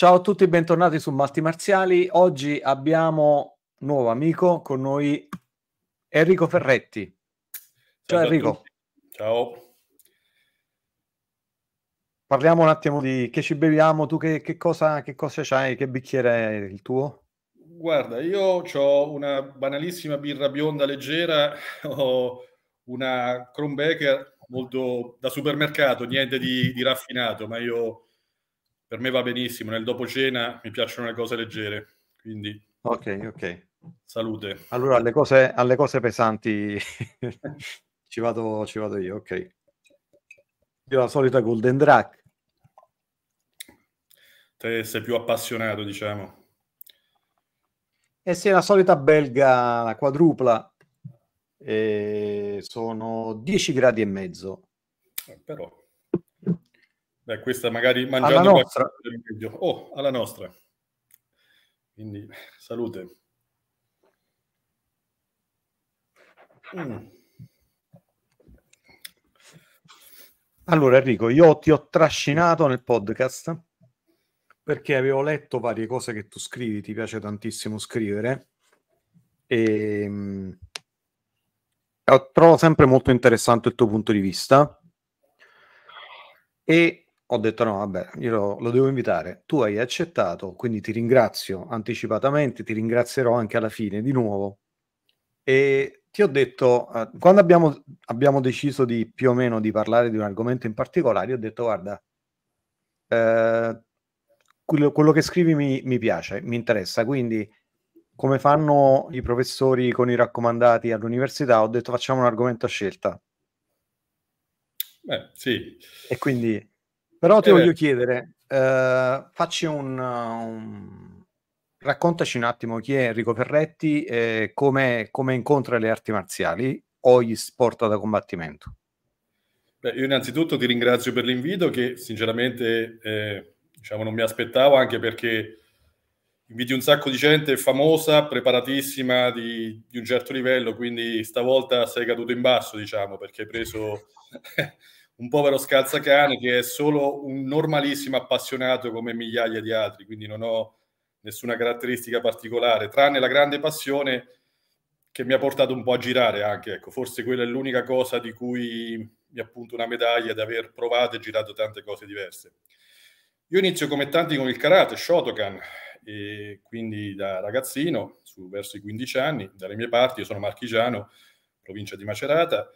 Ciao a tutti, bentornati su Malti Marziali. Oggi abbiamo nuovo amico con noi, Enrico Ferretti. Ciao, Ciao Enrico. Ciao. Parliamo un attimo di che ci beviamo, tu che, che cosa, che cosa c'hai, che bicchiere è il tuo? Guarda, io ho una banalissima birra bionda leggera, ho una Kronbecker molto da supermercato, niente di, di raffinato, ma io per me va benissimo. Nel dopo cena mi piacciono le cose leggere. Quindi, ok, ok. Salute. Allora, alle cose, alle cose pesanti ci, vado, ci vado io, ok. Io la solita Golden Drag. Te sei più appassionato, diciamo. E eh sei la solita belga, la quadrupla. E eh, sono 10 gradi e mezzo. Eh, però Beh, questa magari mangiando alla nostra. Qualche... Oh, alla nostra. Quindi, salute. Mm. Allora Enrico, io ti ho trascinato nel podcast perché avevo letto varie cose che tu scrivi, ti piace tantissimo scrivere e ehm, trovo sempre molto interessante il tuo punto di vista e ho detto no, vabbè, io lo, lo, devo invitare. Tu hai accettato, quindi ti ringrazio anticipatamente, ti ringrazierò anche alla fine di nuovo. E ti ho detto, eh, quando abbiamo, abbiamo, deciso di più o meno di parlare di un argomento in particolare, ho detto guarda, eh, quello, quello, che scrivi mi, mi piace, mi interessa, quindi come fanno i professori con i raccomandati all'università, ho detto facciamo un argomento a scelta. Beh, sì. E quindi però ti eh, voglio chiedere, eh, facci un, un, raccontaci un attimo chi è Enrico Ferretti e come, come incontra le arti marziali o gli sport da combattimento. Beh, io innanzitutto ti ringrazio per l'invito che sinceramente eh, diciamo non mi aspettavo anche perché inviti un sacco di gente famosa, preparatissima di, di un certo livello, quindi stavolta sei caduto in basso diciamo perché hai preso... un povero scalzacane che è solo un normalissimo appassionato come migliaia di altri, quindi non ho nessuna caratteristica particolare, tranne la grande passione che mi ha portato un po' a girare anche, ecco, forse quella è l'unica cosa di cui mi appunto una medaglia di aver provato e girato tante cose diverse. Io inizio come tanti con il karate, Shotokan, e quindi da ragazzino, su, verso i 15 anni, dalle mie parti, io sono marchigiano, provincia di Macerata,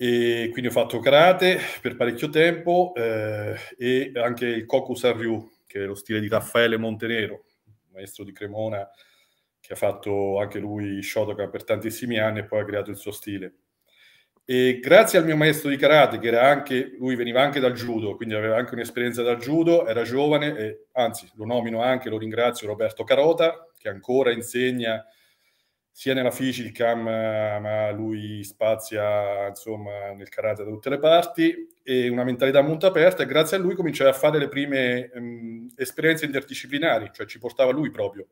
e quindi ho fatto karate per parecchio tempo eh, e anche il Kokusaryu, che è lo stile di Raffaele Montenero, maestro di Cremona, che ha fatto anche lui Shotokan per tantissimi anni e poi ha creato il suo stile. E grazie al mio maestro di karate, che era anche, lui veniva anche dal judo, quindi aveva anche un'esperienza dal judo, era giovane, e, anzi lo nomino anche, lo ringrazio, Roberto Carota, che ancora insegna sia nella cam, ma lui spazia insomma nel karate da tutte le parti, e una mentalità molto aperta e grazie a lui cominciai a fare le prime mh, ehm, esperienze interdisciplinari, cioè ci portava lui proprio.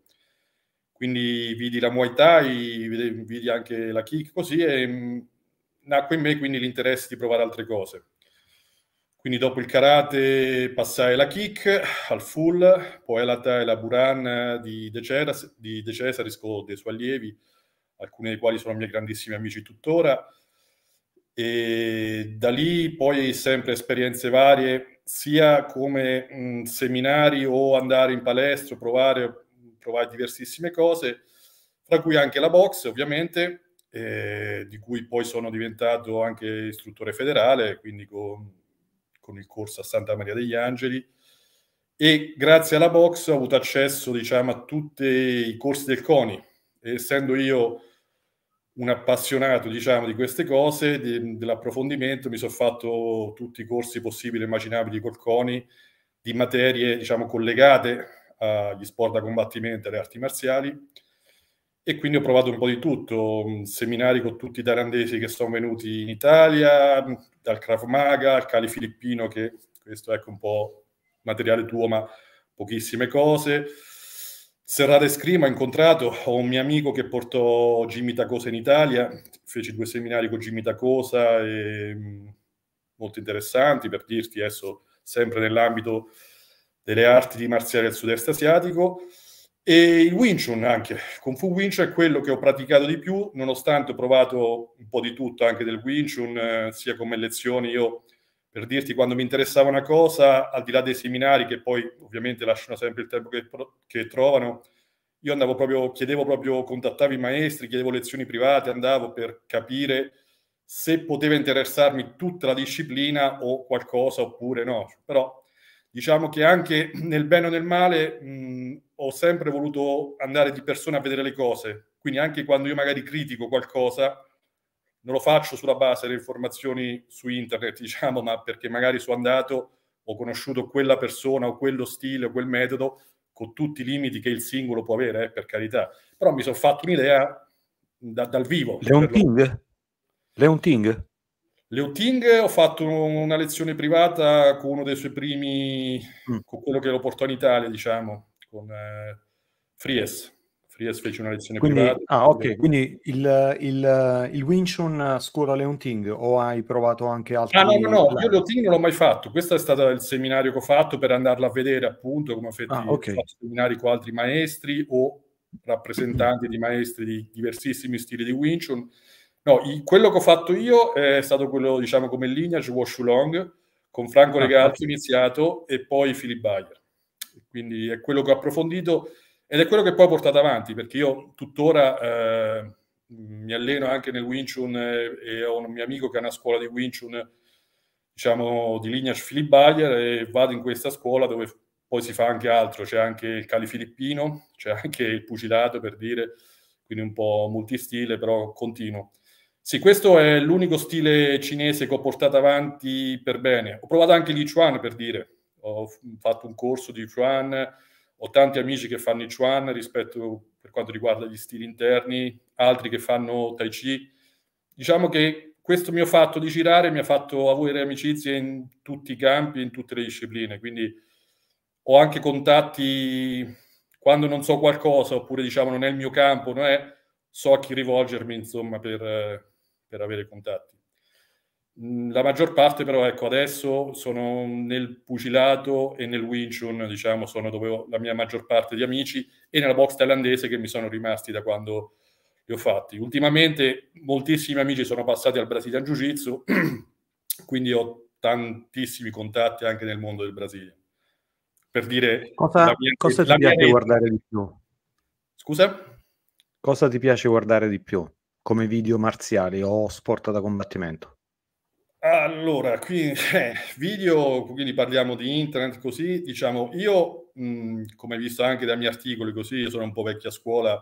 Quindi vidi la Muay Thai, vidi, anche la kick, così, e mh, mm, nacque in me quindi l'interesse di provare altre cose. Quindi dopo il karate passai alla kick, al full, poi alla Thai, la Buran di De, Ceres, di dei suoi allievi, alcuni dei quali sono miei grandissimi amici tuttora. E da lì poi sempre esperienze varie, sia come mh, seminari o andare in palestra, provare, provare diversissime cose, tra cui anche la box ovviamente, eh, di cui poi sono diventato anche istruttore federale, quindi con, con il corso a Santa Maria degli Angeli e grazie alla box ho avuto accesso diciamo, a tutti i corsi del CONI. E essendo io un appassionato diciamo, di queste cose, di, dell'approfondimento, mi sono fatto tutti i corsi possibili e immaginabili col CONI di materie diciamo, collegate agli sport da combattimento e alle arti marziali e quindi ho provato un po' di tutto, mm, seminari con tutti i tarandesi che sono venuti in Italia, mm, dal Krav Maga al Cali Filippino, che questo è ecco, un po' materiale tuo, ma pochissime cose Serrate Scream ha incontrato ho un mio amico che portò Jimmy Tacosa in Italia, feci due seminari con Jimmy Tacosa e, mm, molto interessanti per dirti adesso sempre nell'ambito delle arti di marziale del sud-est asiatico e il Wing Chun anche. Kung Fu Wing Chun è quello che ho praticato di più, nonostante ho provato un po' di tutto anche del Wing Chun, eh, sia come lezioni io per dirti quando mi interessava una cosa, al di là dei seminari, che poi ovviamente lasciano sempre il tempo che, che trovano, io andavo proprio, chiedevo proprio, contattavo i maestri, chiedevo lezioni private, andavo per capire se poteva interessarmi tutta la disciplina o qualcosa oppure no. Però diciamo che anche nel bene o nel male mh, ho sempre voluto andare di persona a vedere le cose, quindi anche quando io magari critico qualcosa, non lo faccio sulla base delle informazioni su internet, diciamo, ma perché magari sono andato, ho conosciuto quella persona o quello stile o quel metodo con tutti i limiti che il singolo può avere, eh, per carità. Però mi sono fatto un'idea da, dal vivo. Leon Ting? Leon Ting? Leon Ting ho fatto una lezione privata con uno dei suoi primi, mm. con quello che lo portò in Italia, diciamo, con eh, Fries. Fries fece una lezione quindi, privata. Ah, ok, per... quindi il, il, il Winchon scuola Leonting o hai provato anche altri? Ah, no, no, no, io Leonting non l'ho mai fatto. Questo è stato il seminario che ho fatto per andarla a vedere appunto come ho fatto, ah, okay. fatto seminari con altri maestri o rappresentanti di maestri di diversissimi stili di Winchon. No, i, quello che ho fatto io è stato quello, diciamo, come linea Wash Long con Franco Legazzo ah, okay. iniziato e poi Philip Bayer. Quindi è quello che ho approfondito ed è quello che poi ho portato avanti, perché io tuttora eh, mi alleno anche nel Wing Chun eh, e ho un mio amico che ha una scuola di Wing Chun, diciamo, di linea Philip Bayer e vado in questa scuola dove poi si fa anche altro, c'è anche il cali filippino, c'è anche il pugilato per dire, quindi un po' multistile, però continuo. Sì, questo è l'unico stile cinese che ho portato avanti per bene. Ho provato anche l'Ichuan per dire, ho fatto un corso di Ichuan, ho tanti amici che fanno i chuan rispetto per quanto riguarda gli stili interni, altri che fanno tai chi. Diciamo che questo mio fatto di girare mi ha fatto avere amicizie in tutti i campi, in tutte le discipline, quindi ho anche contatti quando non so qualcosa oppure diciamo non è il mio campo, non è, so a chi rivolgermi insomma per, per avere contatti. La maggior parte però, ecco, adesso sono nel pugilato e nel Winchun, diciamo, sono dove ho la mia maggior parte di amici e nella box thailandese che mi sono rimasti da quando li ho fatti. Ultimamente moltissimi amici sono passati al Brasilian Jiu-Jitsu, quindi ho tantissimi contatti anche nel mondo del Brasile. Per dire... Cosa, mia, cosa ti piace rete... guardare di più? Scusa? Cosa ti piace guardare di più come video marziali o sport da combattimento? Allora, qui eh, video, quindi parliamo di internet, così diciamo io, mh, mhmm, come visto anche dai miei articoli, così io sono un po' vecchia scuola,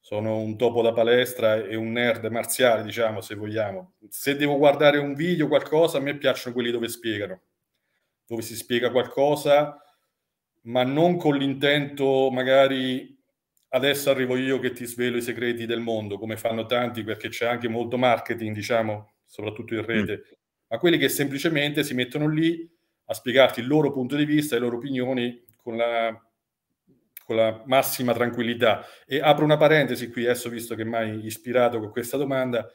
sono un topo da palestra e un nerd marziale, diciamo, se vogliamo. Se devo guardare un video, qualcosa, a me piacciono quelli dove spiegano, dove si spiega qualcosa, ma non con l'intento magari adesso arrivo io che ti svelo i segreti del mondo, come fanno tanti, perché c'è anche molto marketing, diciamo soprattutto in rete, mm. ma quelli che semplicemente si mettono lì a spiegarti il loro punto di vista, le loro opinioni con la, con la massima tranquillità. E apro una parentesi qui, adesso visto che mi hai ispirato con questa domanda,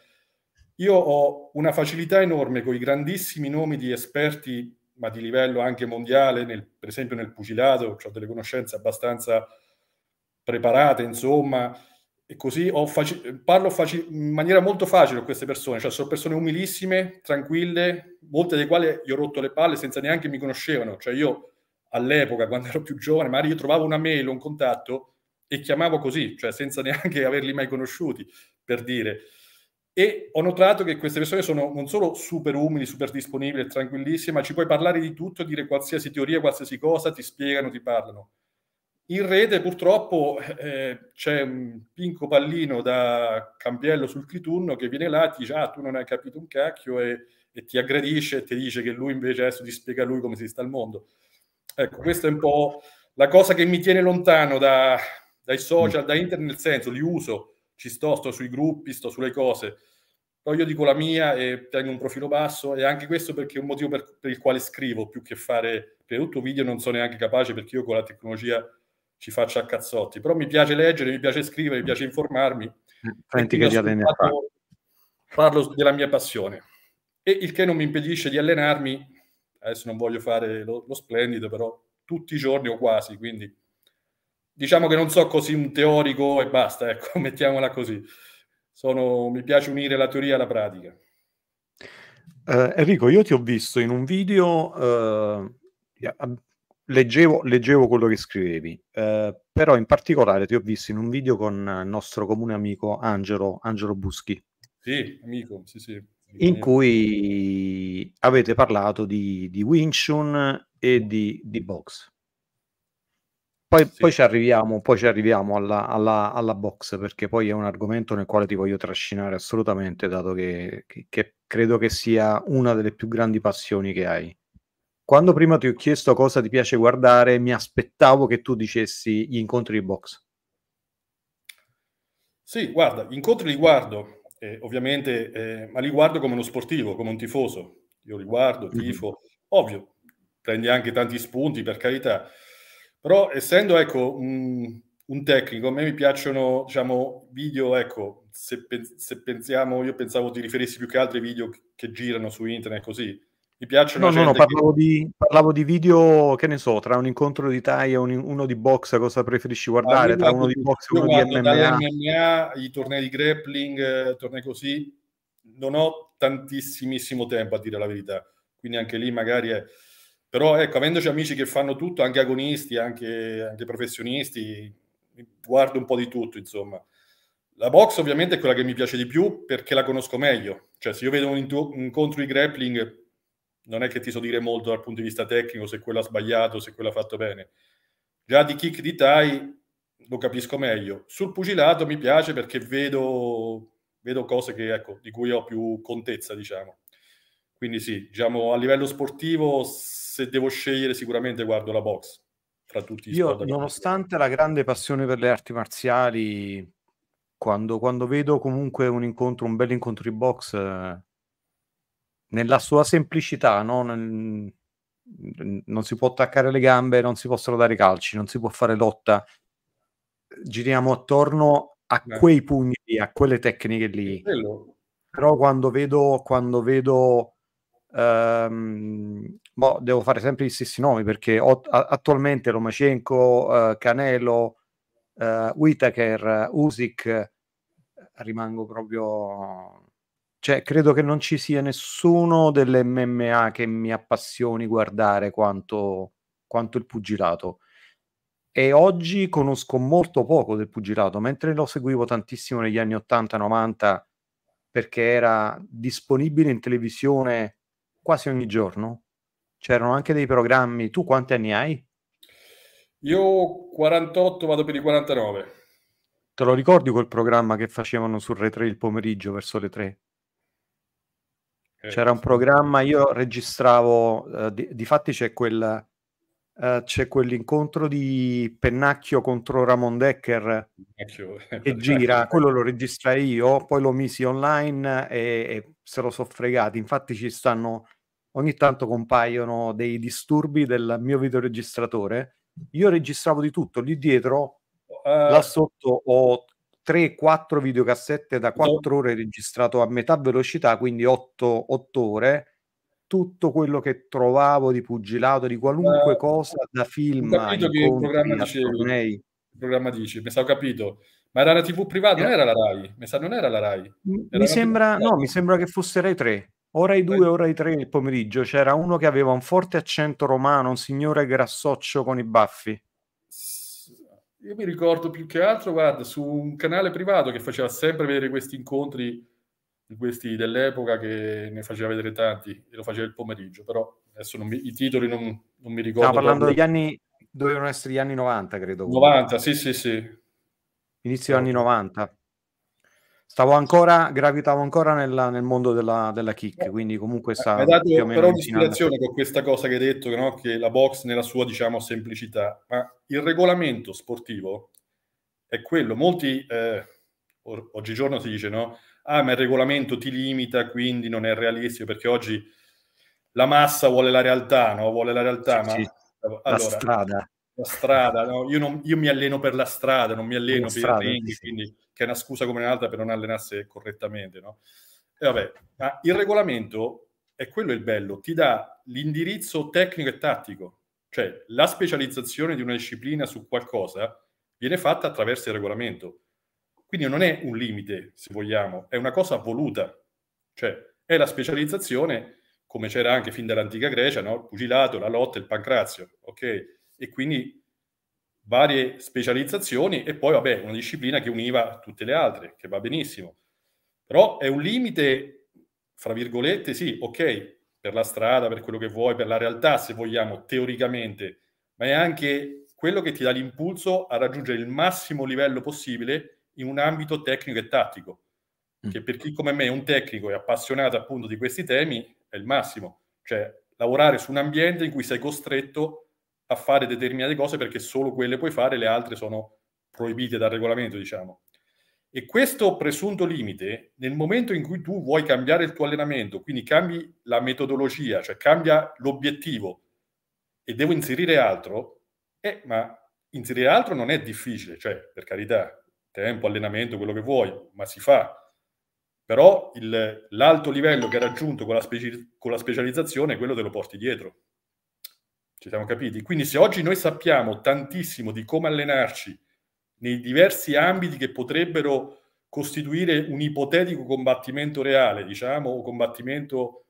io ho una facilità enorme con i grandissimi nomi di esperti, ma di livello anche mondiale, nel, per esempio nel pugilato, ho delle conoscenze abbastanza preparate, insomma, e così faci- parlo faci- in maniera molto facile con queste persone, cioè sono persone umilissime, tranquille, molte delle quali gli ho rotto le palle senza neanche mi conoscevano. Cioè io all'epoca, quando ero più giovane, magari io trovavo una mail o un contatto e chiamavo così, cioè senza neanche averli mai conosciuti, per dire. E ho notato che queste persone sono non solo super umili, super disponibili, tranquillissime, ma ci puoi parlare di tutto, dire qualsiasi teoria, qualsiasi cosa, ti spiegano, ti parlano in rete purtroppo eh, c'è un pinco pallino da cambiello sul clitunno che viene là, ti dice ah tu non hai capito un cacchio e, e ti aggredisce e ti dice che lui invece adesso ti spiega lui come si sta al mondo. Ecco, questa è un po' la cosa che mi tiene lontano da, dai social, da internet, nel senso li uso, ci sto, sto sui gruppi, sto sulle cose, poi io dico la mia e tengo un profilo basso e anche questo perché è un motivo per, per il quale scrivo più che fare per tutto video non sono neanche capace perché io con la tecnologia ci faccia a cazzotti, però mi piace leggere, mi piace scrivere, mi piace informarmi. Eh, senti che già parlo, parlo della mia passione. E il che non mi impedisce di allenarmi, adesso non voglio fare lo, lo splendido, però tutti i giorni o quasi, quindi diciamo che non so così un teorico e basta, ecco, mettiamola così. Sono, mi piace unire la teoria alla pratica. Eh, Enrico, io ti ho visto in un video, eh, Leggevo, leggevo, quello che scrivevi, eh, però in particolare ti ho visto in un video con il nostro comune amico Angelo, Angelo Buschi. Sì, amico, sì, sì. In cui avete parlato di, di Winchun e di, di Box. Poi, sì. poi, ci arriviamo, poi ci arriviamo alla, alla, alla, box perché poi è un argomento nel quale ti voglio trascinare assolutamente, dato che, che, che credo che sia una delle più grandi passioni che hai quando prima ti ho chiesto cosa ti piace guardare, mi aspettavo che tu dicessi gli incontri di box. Sì, guarda, gli incontri li guardo, eh, ovviamente, eh, ma li guardo come uno sportivo, come un tifoso. Io li guardo, mhm. tifo, mm-hmm. ovvio, prendi anche tanti spunti, per carità. Però essendo, ecco, un, un tecnico, a me mi piacciono, diciamo, video, ecco, se, se pensiamo, io pensavo ti riferissi più che altri video che girano su internet così, mi piacciono no, no, no, parlavo, che... di, parlavo, di, video, che ne so, tra un incontro di taglia e un, uno di box, cosa preferisci guardare? Tra uno di box e uno di MMA? MMA, i tornei di grappling, eh, tornei così, non ho tantissimissimo tempo a dire la verità, quindi anche lì magari è... Però ecco, avendoci amici che fanno tutto, anche agonisti, anche, anche professionisti, guardo un po' di tutto, insomma. La box ovviamente è quella che mi piace di più perché la conosco meglio. Cioè, se io vedo un, intu- un incontro di grappling non è che ti so dire molto dal punto di vista tecnico se quello ha sbagliato, se quello ha fatto bene. Già di kick di Tai lo capisco meglio. Sul pugilato mi piace perché vedo, vedo cose che, ecco, di cui ho più contezza, diciamo. Quindi sì, diciamo, a livello sportivo, se devo scegliere, sicuramente guardo la box. Tra tutti i Io, nonostante la grande passione per le arti marziali, quando, quando vedo comunque un incontro, un bel incontro di box, eh, nella sua semplicità, no? Nel, non si può attaccare le gambe, non si possono dare calci, non si può fare lotta. Giriamo attorno a Beh. quei pugni lì, a quelle tecniche lì. Bello. Però quando vedo, quando vedo ehm, boh, devo fare sempre gli stessi nomi perché ho, a, attualmente Romacenco, eh, Canelo, eh, Whitaker, Usic eh, rimango proprio cioè, credo che non ci sia nessuno dell'MMA che mi appassioni guardare quanto, quanto il pugilato. E oggi conosco molto poco del pugilato, mentre lo seguivo tantissimo negli anni 80-90 perché era disponibile in televisione quasi ogni giorno. C'erano anche dei programmi. Tu quanti anni hai? Io 48, vado per i 49. Te lo ricordi quel programma che facevano sul Re 3 il pomeriggio verso le 3? Eh, C'era un programma, io registravo, eh, di, di fatti c'è, quel, eh, c'è quell'incontro di Pennacchio contro Ramon Decker eh, che gira, quello lo registrai io, poi lo misi online e, e se lo so fregati. Infatti ci stanno, ogni tanto compaiono dei disturbi del mio videoregistratore. Io registravo di tutto, lì dietro, uh... là sotto ho 3-4 videocassette da 4 ore registrato a metà velocità, quindi 8, 8 ore, tutto quello che trovavo di pugilato, di qualunque eh, cosa da film. Ho capito che il programma dice, Il programma dici, pensavo capito. Ma era la TV privata, eh. non era la RAI? Mi sa non era la RAI. Era mi, sembra, no, mi sembra che fosse Rai 3. Ora i due, ora i tre il pomeriggio c'era uno che aveva un forte accento romano, un signore grassoccio con i baffi. Io mi ricordo più che altro, guarda, su un canale privato che faceva sempre vedere questi incontri questi dell'epoca che ne faceva vedere tanti e lo faceva il pomeriggio, però adesso mi, i titoli non, non, mi ricordo. Stavo parlando degli anni, dovevano essere gli anni 90, credo. 90, sì, sì, sì. Inizio degli anni 90. Stavo ancora, gravitavo ancora nella, nel mondo della, della kick, eh, quindi comunque eh, sta Mi dato però un'ispirazione con questa cosa che hai detto, no? che la box nella sua, diciamo, semplicità, ma il regolamento sportivo è quello. Molti, eh, or- oggigiorno si dice, no? Ah, ma il regolamento ti limita, quindi non è realistico, perché oggi la massa vuole la realtà, no? Vuole la realtà, sì, ma... Sì. Allora, la strada. La strada, no? Io, non, io, mi alleno per la strada, non mi alleno la per strada, i ring, sì. quindi che è una scusa come un'altra per non allenarsi correttamente, no? E vabbè, ma il regolamento è quello il bello, ti dà l'indirizzo tecnico e tattico, cioè la specializzazione di una disciplina su qualcosa viene fatta attraverso il regolamento. Quindi non è un limite, se vogliamo, è una cosa voluta, cioè è la specializzazione come c'era anche fin dall'antica Grecia, no? il pugilato, la lotta, il pancrazio, ok? E quindi varie specializzazioni e poi, vabbè, una disciplina che univa tutte le altre, che va benissimo. Però è un limite, fra virgolette, sì, ok, per la strada, per quello che vuoi, per la realtà, se vogliamo, teoricamente, ma è anche quello che ti dà l'impulso a raggiungere il massimo livello possibile in un ambito tecnico e tattico, mm. che per chi come me è un tecnico e appassionato appunto di questi temi è il massimo, cioè lavorare su un ambiente in cui sei costretto a fare determinate cose perché solo quelle puoi fare, le altre sono proibite dal regolamento, diciamo. E questo presunto limite, nel momento in cui tu vuoi cambiare il tuo allenamento, quindi cambi la metodologia, cioè cambia l'obiettivo e devo inserire altro, eh, ma inserire altro non è difficile, cioè per carità, tempo, allenamento, quello che vuoi, ma si fa. Però il, l'alto livello che hai raggiunto con la, speci- con la specializzazione, quello te lo porti dietro. Ci siamo capiti? Quindi se oggi noi sappiamo tantissimo di come allenarci nei diversi ambiti che potrebbero costituire un ipotetico combattimento reale, diciamo, o combattimento,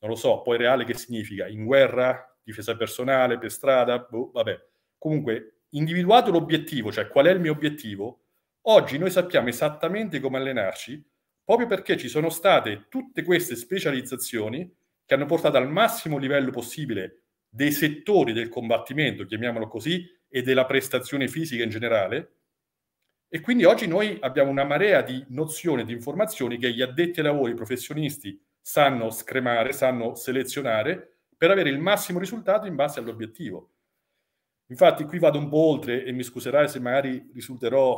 non lo so, poi reale che significa? In guerra, difesa personale, per strada, boh, vabbè. Comunque, individuato l'obiettivo, cioè qual è il mio obiettivo, oggi noi sappiamo esattamente come allenarci, proprio perché ci sono state tutte queste specializzazioni che hanno portato al massimo livello possibile dei settori del combattimento, chiamiamolo così, e della prestazione fisica in generale. E quindi oggi noi abbiamo una marea di nozioni, di informazioni che gli addetti ai lavori, i professionisti, sanno scremare, sanno selezionare per avere il massimo risultato in base all'obiettivo. Infatti qui vado un po' oltre e mi scuserai se magari risulterò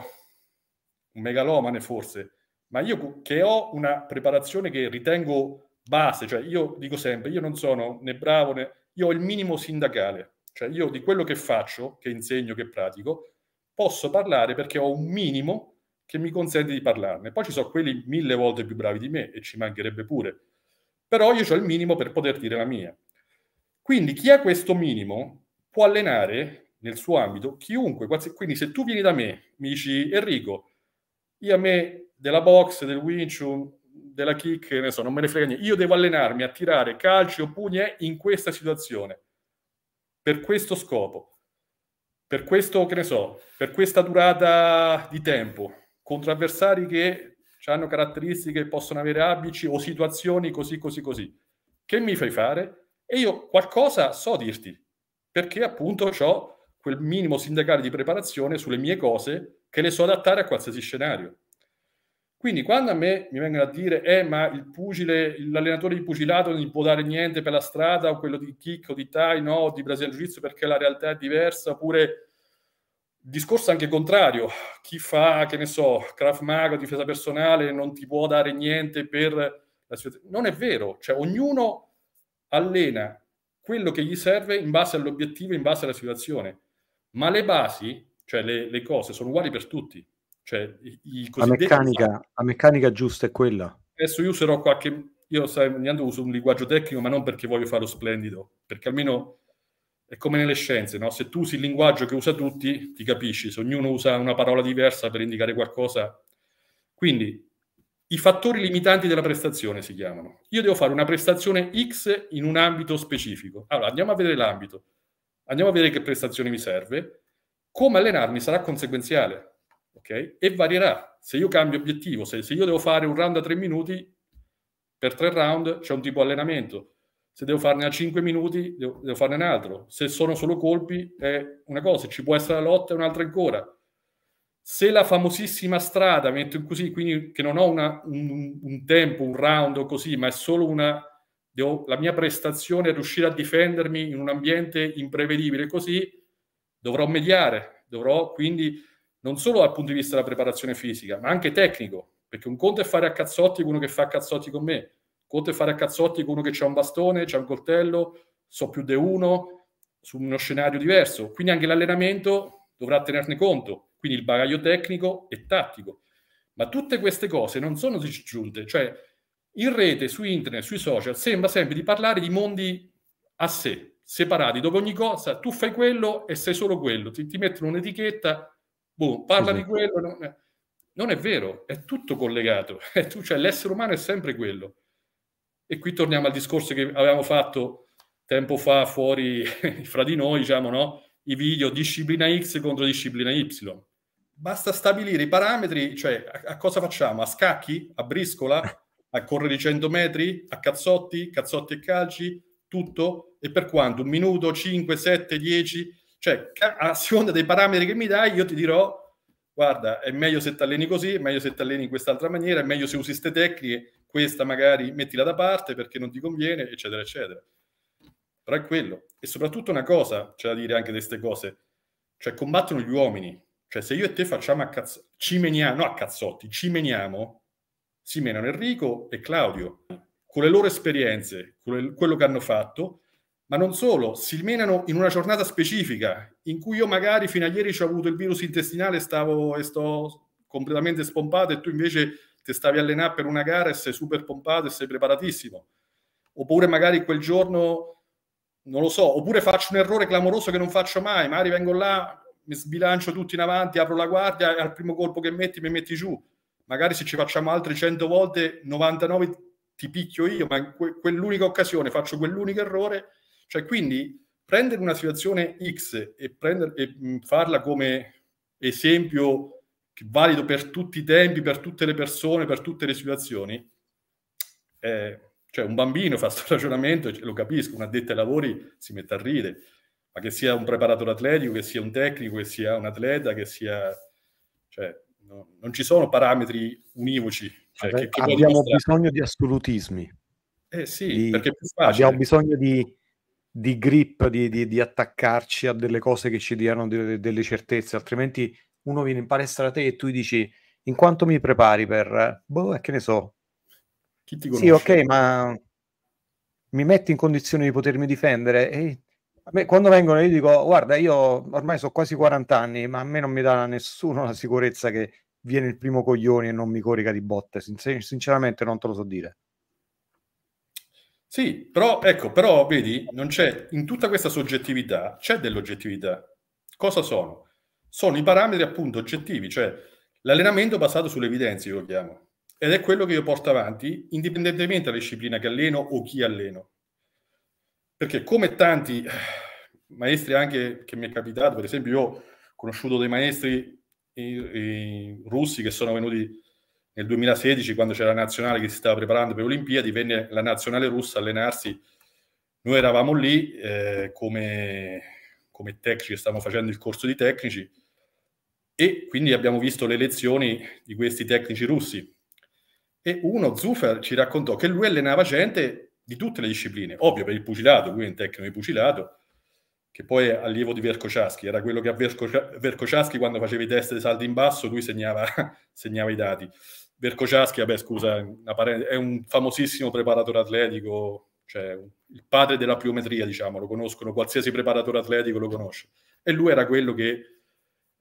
un megalomane forse, ma io che ho una preparazione che ritengo base, cioè io dico sempre, io non sono né bravo né io ho il minimo sindacale, cioè io di quello che faccio, che insegno, che pratico, posso parlare perché ho un minimo che mi consente di parlarne. Poi ci sono quelli mille volte più bravi di me e ci mancherebbe pure, però io ho il minimo per poter dire la mia. Quindi chi ha questo minimo può allenare nel suo ambito chiunque. Quindi se tu vieni da me, mi dici Enrico, io a me della box, del Wing Chun, della kick, ne so, non me ne frega niente. Io devo allenarmi a tirare calci o pugni eh, in questa situazione, per questo scopo, per questo, che ne so, per questa durata di tempo, contro avversari che hanno caratteristiche, possono avere abici o situazioni così, così, così. Che mi fai fare? E io qualcosa so dirti, perché appunto ho quel minimo sindacale di preparazione sulle mie cose che le so adattare a qualsiasi scenario. Quindi quando a me mi vengono a dire, eh, ma il pugile, l'allenatore di pugilato non gli può dare niente per la strada, o quello di kick, o di Thai, no, o di Brasile jiu perché la realtà è diversa, oppure discorso anche contrario, chi fa, che ne so, Krav mago, difesa personale, non ti può dare niente per la situazione. Non è vero, cioè ognuno allena quello che gli serve in base all'obiettivo, in base alla situazione, ma le basi, cioè le, le cose, sono uguali per tutti. Cioè, i, la, meccanica, la meccanica giusta è quella. Adesso io userò qualche... Io sai, ogni tanto uso un linguaggio tecnico, ma non perché voglio fare lo splendido, perché almeno è come nelle scienze, no? Se tu usi il linguaggio che usa tutti, ti capisci. Se ognuno usa una parola diversa per indicare qualcosa... Quindi, i fattori limitanti della prestazione si chiamano. Io devo fare una prestazione X in un ambito specifico. Allora, andiamo a vedere l'ambito. Andiamo a vedere che prestazione mi serve. Come allenarmi sarà conseguenziale Okay? E varierà. Se io cambio obiettivo, se, se, io devo fare un round a tre minuti, per tre round c'è un tipo di allenamento. Se devo farne a 5 minuti, devo, devo farne un altro. Se sono solo colpi, è una cosa. Ci può essere la lotta, è un'altra ancora. Se la famosissima strada, metto così, quindi che non ho una, un, un, tempo, un round o così, ma è solo una... Devo, la mia prestazione è riuscire a difendermi in un ambiente imprevedibile così, dovrò mediare, dovrò quindi non solo dal punto di vista della preparazione fisica, ma anche tecnico, perché un conto è fare a cazzotti con uno che fa a cazzotti con me, un conto è fare a cazzotti con uno che ha un bastone, c'ha un coltello, so più di uno, su uno scenario diverso. Quindi anche l'allenamento dovrà tenerne conto, quindi il bagaglio tecnico e tattico. Ma tutte queste cose non sono disgiunte, cioè in rete, su internet, sui social, sembra sempre di parlare di mondi a sé, separati, dove ogni cosa tu fai quello e sei solo quello, ti, ti mettono un'etichetta Boh, parla sì. di quello. Non... non è vero, è tutto collegato. Eh, cioè, l'essere umano è sempre quello. E qui torniamo al discorso che avevamo fatto tempo fa fuori fra di noi, diciamo, no? I video disciplina X contro disciplina Y. Basta stabilire i parametri, cioè a, a cosa facciamo? A scacchi? A briscola? A correre i 100 metri? A cazzotti? Cazzotti e calci? Tutto? E per quanto? Un minuto? 5, 7, 10? Cioè, a seconda dei parametri che mi dai, io ti dirò, guarda, è meglio se ti alleni così, è meglio se ti alleni in quest'altra maniera, è meglio se usi queste tecniche, questa magari mettila da parte perché non ti conviene, eccetera, eccetera. Però è quello. E soprattutto una cosa c'è da dire anche di queste cose, cioè combattono gli uomini. Cioè se io e te facciamo a cazzo ci meniamo, no a cazzotti, ci meniamo, si menano Enrico e Claudio, con le loro esperienze, con le, quello che hanno fatto, ma non solo, si menano in una giornata specifica in cui io magari fino a ieri ho avuto il virus intestinale stavo, e sto completamente spompato e tu invece ti stavi allenando per una gara e sei super pompato e sei preparatissimo. Oppure magari quel giorno, non lo so, oppure faccio un errore clamoroso che non faccio mai, magari vengo là, mi sbilancio tutti in avanti, apro la guardia e al primo colpo che metti mi metti giù. Magari se ci facciamo altre 100 volte, 99 ti picchio io, ma in que- quell'unica occasione faccio quell'unico errore cioè, quindi prendere una situazione X e, prender, e farla come esempio valido per tutti i tempi, per tutte le persone, per tutte le situazioni, eh, cioè un bambino fa questo ragionamento, lo capisco, un addetto ai lavori si mette a ridere, ma che sia un preparatore atletico, che sia un tecnico, che sia un atleta, che sia... Cioè, no, non ci sono parametri univoci. Cioè, Vabbè, che, che abbiamo bisogno di assolutismi. Eh sì, di, perché è più facile. Abbiamo bisogno di di grip, di, di, di, attaccarci a delle cose che ci diano delle, delle certezze, altrimenti uno viene in palestra da te e tu dici in quanto mi prepari per... Boh, eh, che ne so. Chi ti conosce? Sì, ok, ma mi metti in condizione di potermi difendere e me, quando vengono io dico guarda io ormai sono quasi 40 anni ma a me non mi dà nessuno la sicurezza che viene il primo coglione e non mi corica di botte Sin- sinceramente non te lo so dire sì, però ecco, però vedi, non c'è in tutta questa soggettività c'è dell'oggettività. Cosa sono? Sono i parametri appunto oggettivi, cioè l'allenamento basato sulle evidenze, io lo chiamo, ed è quello che io porto avanti indipendentemente dalla disciplina che alleno o chi alleno. Perché come tanti maestri anche che mi è capitato, per esempio io ho conosciuto dei maestri i, eh, i eh, russi che sono venuti nel 2016, quando c'era la nazionale che si stava preparando per le Olimpiadi, venne la nazionale russa a allenarsi. Noi eravamo lì eh, come, come tecnici, stavamo facendo il corso di tecnici e quindi abbiamo visto le lezioni di questi tecnici russi. E uno, Zufer, ci raccontò che lui allenava gente di tutte le discipline, ovvio per il pugilato, lui è un tecnico di pugilato, che poi è allievo di Verkociaschi, era quello che a Verkociaschi quando faceva i test dei salti in basso lui segnava, segnava i dati. Verkociaschi, vabbè, scusa, è un famosissimo preparatore atletico, cioè il padre della pliometria, diciamo, lo conoscono, qualsiasi preparatore atletico lo conosce. E lui era quello che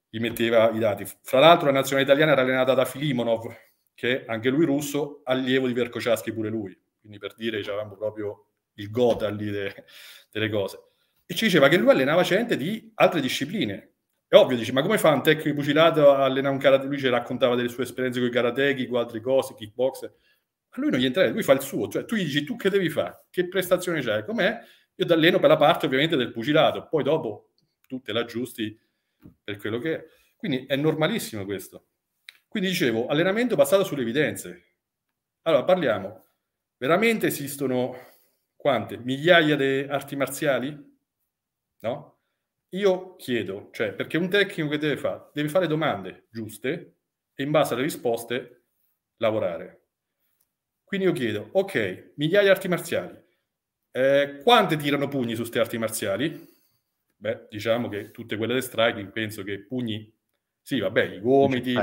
gli metteva i dati. Fra l'altro la nazionale italiana era allenata da Filimonov, che anche lui russo, allievo di Verkociaschi pure lui. Quindi per dire, avevamo proprio il gota lì de- delle cose. E ci diceva che lui allenava gente di altre discipline, è ovvio, dici, ma come fa un tecnico di pugilato a allenare un karate? Lui ci raccontava delle sue esperienze con i karatechi, con altre cose, kickbox. A lui non gli entra, lui fa il suo. Cioè, tu gli dici, tu che devi fare? Che prestazione c'è? Com'è? Io ti alleno per la parte ovviamente del pugilato, poi dopo tu te l'aggiusti per quello che è. Quindi è normalissimo questo. Quindi dicevo, allenamento basato sulle evidenze. Allora, parliamo. Veramente esistono quante? Migliaia di arti marziali? No? io chiedo, cioè, perché un tecnico che deve fare? Deve fare domande giuste e in base alle risposte lavorare. Quindi io chiedo, ok, migliaia di arti marziali, eh, quante tirano pugni su queste arti marziali? Beh, diciamo che tutte quelle del striking, penso che pugni, sì, vabbè, i gomiti,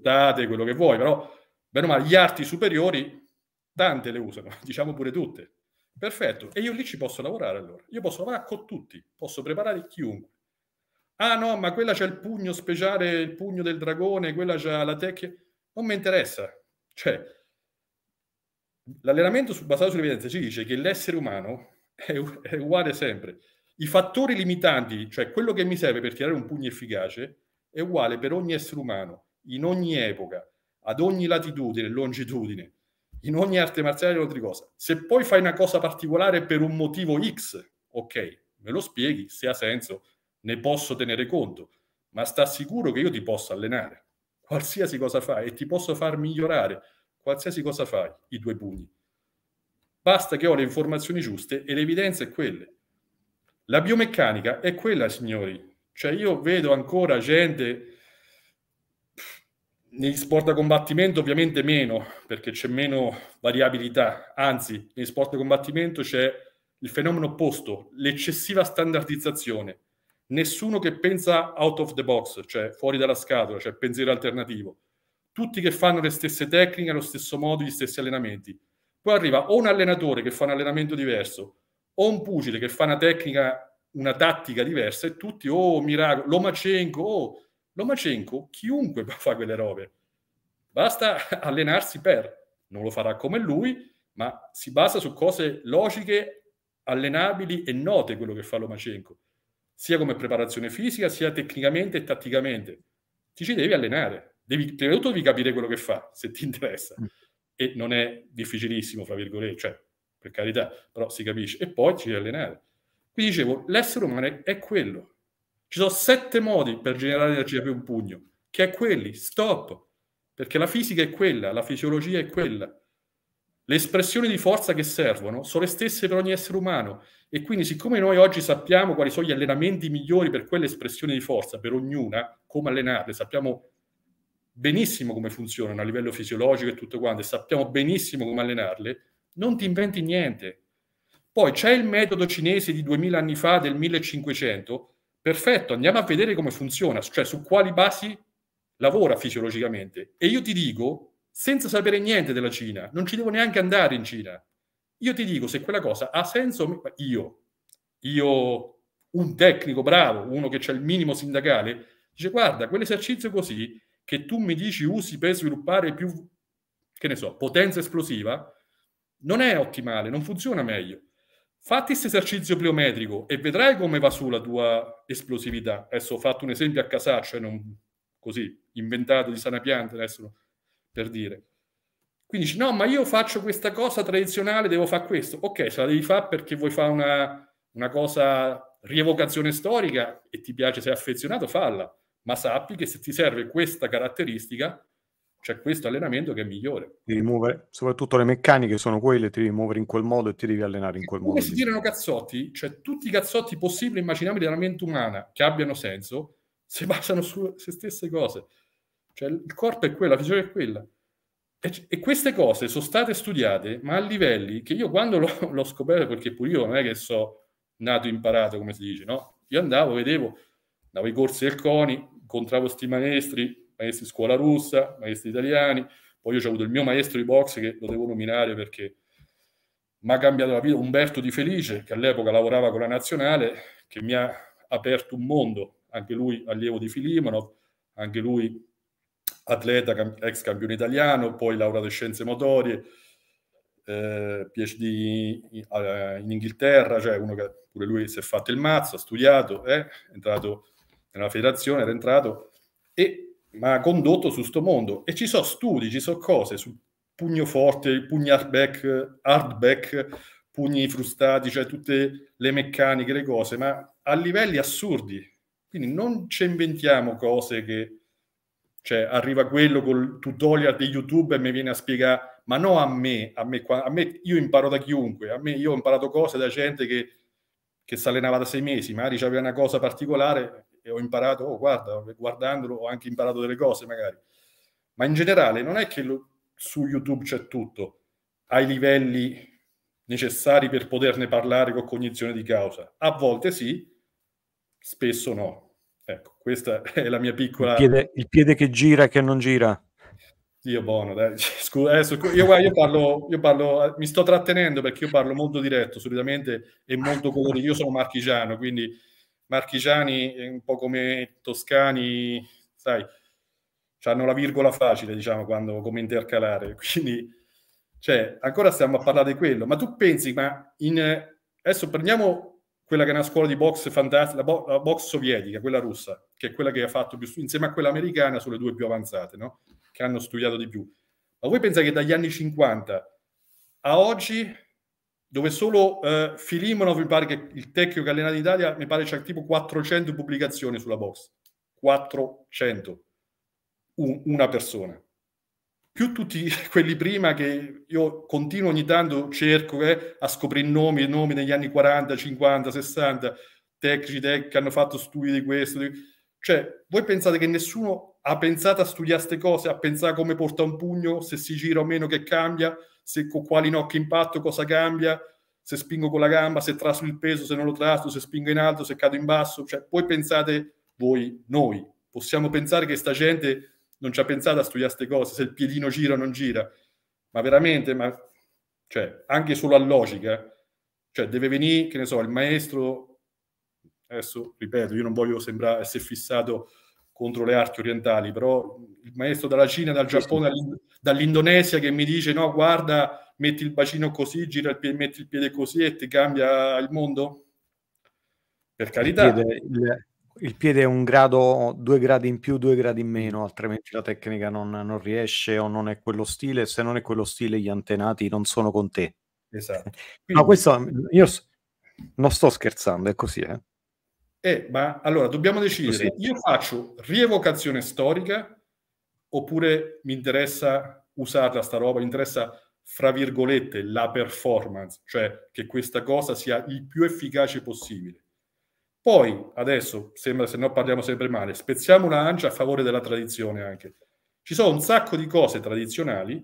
date, eh. quello che vuoi, però, meno male, gli arti superiori, tante le usano, diciamo pure tutte. Perfetto, e io lì ci posso lavorare allora. Io posso lavorare con tutti, posso preparare chiunque. Ah no, ma quella c'ha il pugno speciale, il pugno del dragone, quella c'ha la tecnica, Non mi interessa. Cioè, l'allenamento basato sull'evidenza ci dice che l'essere umano è, è uguale sempre. I fattori limitanti, cioè quello che mi serve per tirare un pugno efficace, è uguale per ogni essere umano, in ogni epoca, ad ogni latitudine, longitudine, in ogni arte marziale o altre cose. Se poi fai una cosa particolare per un motivo X, ok, me lo spieghi, se ha senso, ne posso tenere conto, ma sta sicuro che io ti posso allenare, qualsiasi cosa fai, e ti posso far migliorare, qualsiasi cosa fai, i tuoi pugni. Basta che ho le informazioni giuste e l'evidenza è quella. La biomeccanica è quella, signori. Cioè io vedo ancora gente negli sport da combattimento ovviamente meno, perché c'è meno variabilità, anzi, negli sport da combattimento c'è il fenomeno opposto, l'eccessiva standardizzazione nessuno che pensa out of the box, cioè fuori dalla scatola, cioè pensiero alternativo, tutti che fanno le stesse tecniche, allo stesso modo, gli stessi allenamenti. Poi arriva o un allenatore che fa un allenamento diverso, o un pugile che fa una tecnica, una tattica diversa, e tutti, oh miracolo, Lomachenko, oh Lomacenco, chiunque fa quelle robe. Basta allenarsi per, non lo farà come lui, ma si basa su cose logiche, allenabili e note quello che fa Lomachenko sia come preparazione fisica, sia tecnicamente e tatticamente. Ti ci devi allenare, devi, prima di tutto devi capire quello che fa, se ti interessa. Mm. E non è difficilissimo, fra virgolette, cioè, per carità, però si capisce. E poi ci devi allenare. Quindi dicevo, l'essere umano è quello. Ci sono sette modi per generare energia per un pugno, che è quelli, stop, perché la fisica è quella, la fisiologia è quella. Le espressioni di forza che servono sono le stesse per ogni essere umano e quindi siccome noi oggi sappiamo quali sono gli allenamenti migliori per quelle espressioni di forza, per ognuna, come allenarle, sappiamo benissimo come funzionano a livello fisiologico e tutto quanto, e sappiamo benissimo come allenarle, non ti inventi niente. Poi c'è il metodo cinese di 2000 anni fa, del 1500, perfetto, andiamo a vedere come funziona, cioè su quali basi lavora fisiologicamente. E io ti dico senza sapere niente della Cina, non ci devo neanche andare in Cina. Io ti dico se quella cosa ha senso, io, io un tecnico bravo, uno che c'è il minimo sindacale, dice guarda, quell'esercizio così che tu mi dici usi per sviluppare più, che ne so, potenza esplosiva, non è ottimale, non funziona meglio. Fatti questo esercizio pleometrico e vedrai come va su la tua esplosività. Adesso ho fatto un esempio a casaccio, e non così, inventato di sana pianta, adesso per dire. Quindi dici, no, ma io faccio questa cosa tradizionale, devo fare questo. Ok, se la devi fare perché vuoi fare una, una cosa rievocazione storica e ti piace, sei affezionato, falla. Ma sappi che se ti serve questa caratteristica, c'è questo allenamento che è migliore. Ti muovere, soprattutto le meccaniche sono quelle, ti devi muovere in quel modo e ti devi allenare in quel come modo. Come si tirano cazzotti, cioè tutti i cazzotti possibili e immaginabili della mente umana che abbiano senso, si basano su se stesse cose. Cioè, il corpo è quello, la fisiologia è quella. E, e, queste cose sono state studiate, ma a livelli che io quando l'ho, l'ho scoperto, perché pure io non è che so nato imparato, come si dice, no? Io andavo, vedevo, andavo ai corsi del CONI, incontravo questi maestri, maestri di scuola russa, maestri italiani, poi io ho avuto il mio maestro di boxe che lo devo nominare perché mi ha cambiato la vita, Umberto Di Felice, che all'epoca lavorava con la Nazionale, che mi ha aperto un mondo, anche lui allievo di Filimonov, anche lui atleta, ex campione italiano, poi laureato in scienze motorie, eh, PhD in, in, Inghilterra, cioè uno che pure lui si è fatto il mazzo, ha studiato, eh, è entrato nella federazione, era entrato, e, ma ha condotto su sto mondo. E ci sono studi, ci sono cose sul pugno forte, il pugno hardback, hardback, pugni frustati, cioè tutte le meccaniche, le cose, ma a livelli assurdi. Quindi non ci inventiamo cose che cioè, arriva quello col tutorial di YouTube e mi viene a spiegare, ma no a me, a me, a me io imparo da chiunque, a me io ho imparato cose da gente che, che si allenava da sei mesi, magari c'aveva una cosa particolare e ho imparato, oh guarda, guardandolo ho anche imparato delle cose magari. Ma in generale non è che lo, su YouTube c'è tutto, ai livelli necessari per poterne parlare con cognizione di causa. A volte sì, spesso no. Ecco, questa è la mia piccola... Il piede, il piede che gira e che non gira. Dio buono, dai. Scusa, adesso, io, io, parlo, io, parlo, eh, mi sto trattenendo perché io parlo molto diretto solitamente e molto colorito. Io sono marchigiano, quindi marchigiani eh, un po' come toscani, sai, hanno la virgola facile, diciamo, quando, come intercalare. Quindi, cioè, ancora stiamo a parlare di quello. Ma tu pensi, ma in, adesso prendiamo quella che è una scuola di boxe fantastica, la, bo- la, box sovietica, quella russa, che è quella che ha fatto più, insieme a quella americana, sono le due più avanzate, no? che hanno studiato di più. Ma voi pensate che dagli anni 50 a oggi, dove solo eh, Filimonov, mi pare che il tecnico che ha allenato in Italia, mi pare c'è tipo 400 pubblicazioni sulla box. 400. Un, una persona più tutti quelli prima che io continuo ogni tanto cerco eh, a scoprire nomi e nomi negli anni 40, 50, 60, tecnici tech che hanno fatto studi di questo. Di... Cioè, voi pensate che nessuno ha pensato a studiare queste cose, a pensare come porta un pugno, se si gira o meno che cambia, se con quali nocchi impatto cosa cambia, se spingo con la gamba, se trasto il peso, se non lo trasto, se spingo in alto, se cado in basso. Cioè, voi pensate, voi, noi, possiamo pensare che sta gente non ci ha pensato a studiare queste cose, se il piedino gira o non gira. Ma veramente, ma, cioè, anche solo a logica, cioè deve venire, che ne so, il maestro, adesso ripeto, io non voglio sembrare essere fissato contro le arti orientali, però il maestro dalla Cina, dal Giappone, dall'Indonesia che mi dice no, guarda, metti il bacino così, gira il piede, metti il piede così e ti cambia il mondo? Per carità. Il piede, il, il piede è un grado, due gradi in più, due gradi in meno, mm. altrimenti la tecnica non, non riesce o non è quello stile. Se non è quello stile, gli antenati non sono con te. Esatto. Quindi... No, questo io non sto scherzando, è così. Eh? Eh, ma allora dobbiamo decidere: così. io faccio rievocazione storica oppure mi interessa usarla sta roba, mi interessa fra virgolette la performance, cioè che questa cosa sia il più efficace possibile poi, adesso, sembra se no parliamo sempre male, spezziamo una lancia a favore della tradizione anche. Ci sono un sacco di cose tradizionali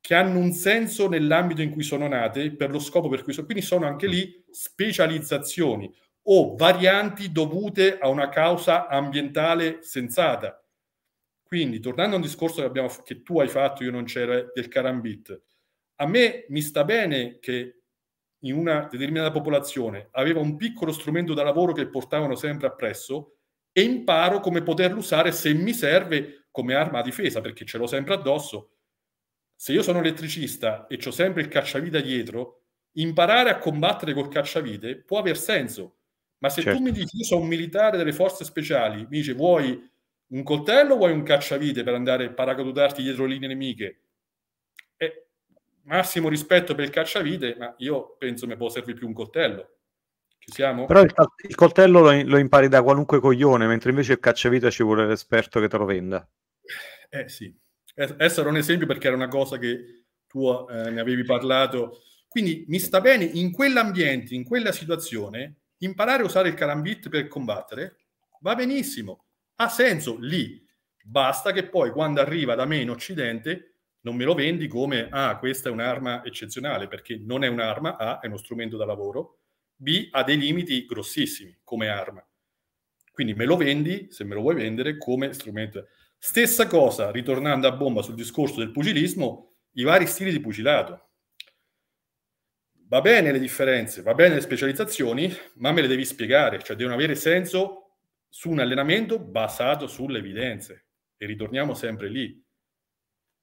che hanno un senso nell'ambito in cui sono nate, per lo scopo per cui sono. Quindi sono anche lì specializzazioni o varianti dovute a una causa ambientale sensata. Quindi, tornando a un discorso che, abbiamo, che tu hai fatto, io non c'era, del Carambit, a me mi sta bene che in una determinata popolazione aveva un piccolo strumento da lavoro che portavano sempre appresso e imparo come poterlo usare se mi serve come arma a difesa perché ce l'ho sempre addosso. Se io sono elettricista e ho sempre il cacciavite dietro, imparare a combattere col cacciavite può aver senso. Ma se certo. tu mi dici, io sono un militare delle forze speciali, mi dice vuoi un coltello o vuoi un cacciavite per andare a paracadutarti dietro le linee nemiche? massimo rispetto per il cacciavite, ma io penso mi può servire più un coltello. Ci siamo? Però il, il coltello lo, lo, impari da qualunque coglione, mentre invece il cacciavite ci vuole l'esperto che te lo venda. Eh sì, essere un esempio perché era una cosa che tu eh, ne avevi parlato. Quindi mi sta bene in quell'ambiente, in quella situazione, imparare a usare il calambit per combattere, va benissimo, ha senso lì. Basta che poi quando arriva da me in Occidente non me lo vendi come A, ah, questa è un'arma eccezionale, perché non è un'arma, A, è uno strumento da lavoro, B, ha dei limiti grossissimi come arma. Quindi me lo vendi, se me lo vuoi vendere, come strumento. Stessa cosa, ritornando a bomba sul discorso del pugilismo, i vari stili di pugilato. Va bene le differenze, va bene le specializzazioni, ma me le devi spiegare, cioè devono avere senso su un allenamento basato sulle evidenze. E ritorniamo sempre lì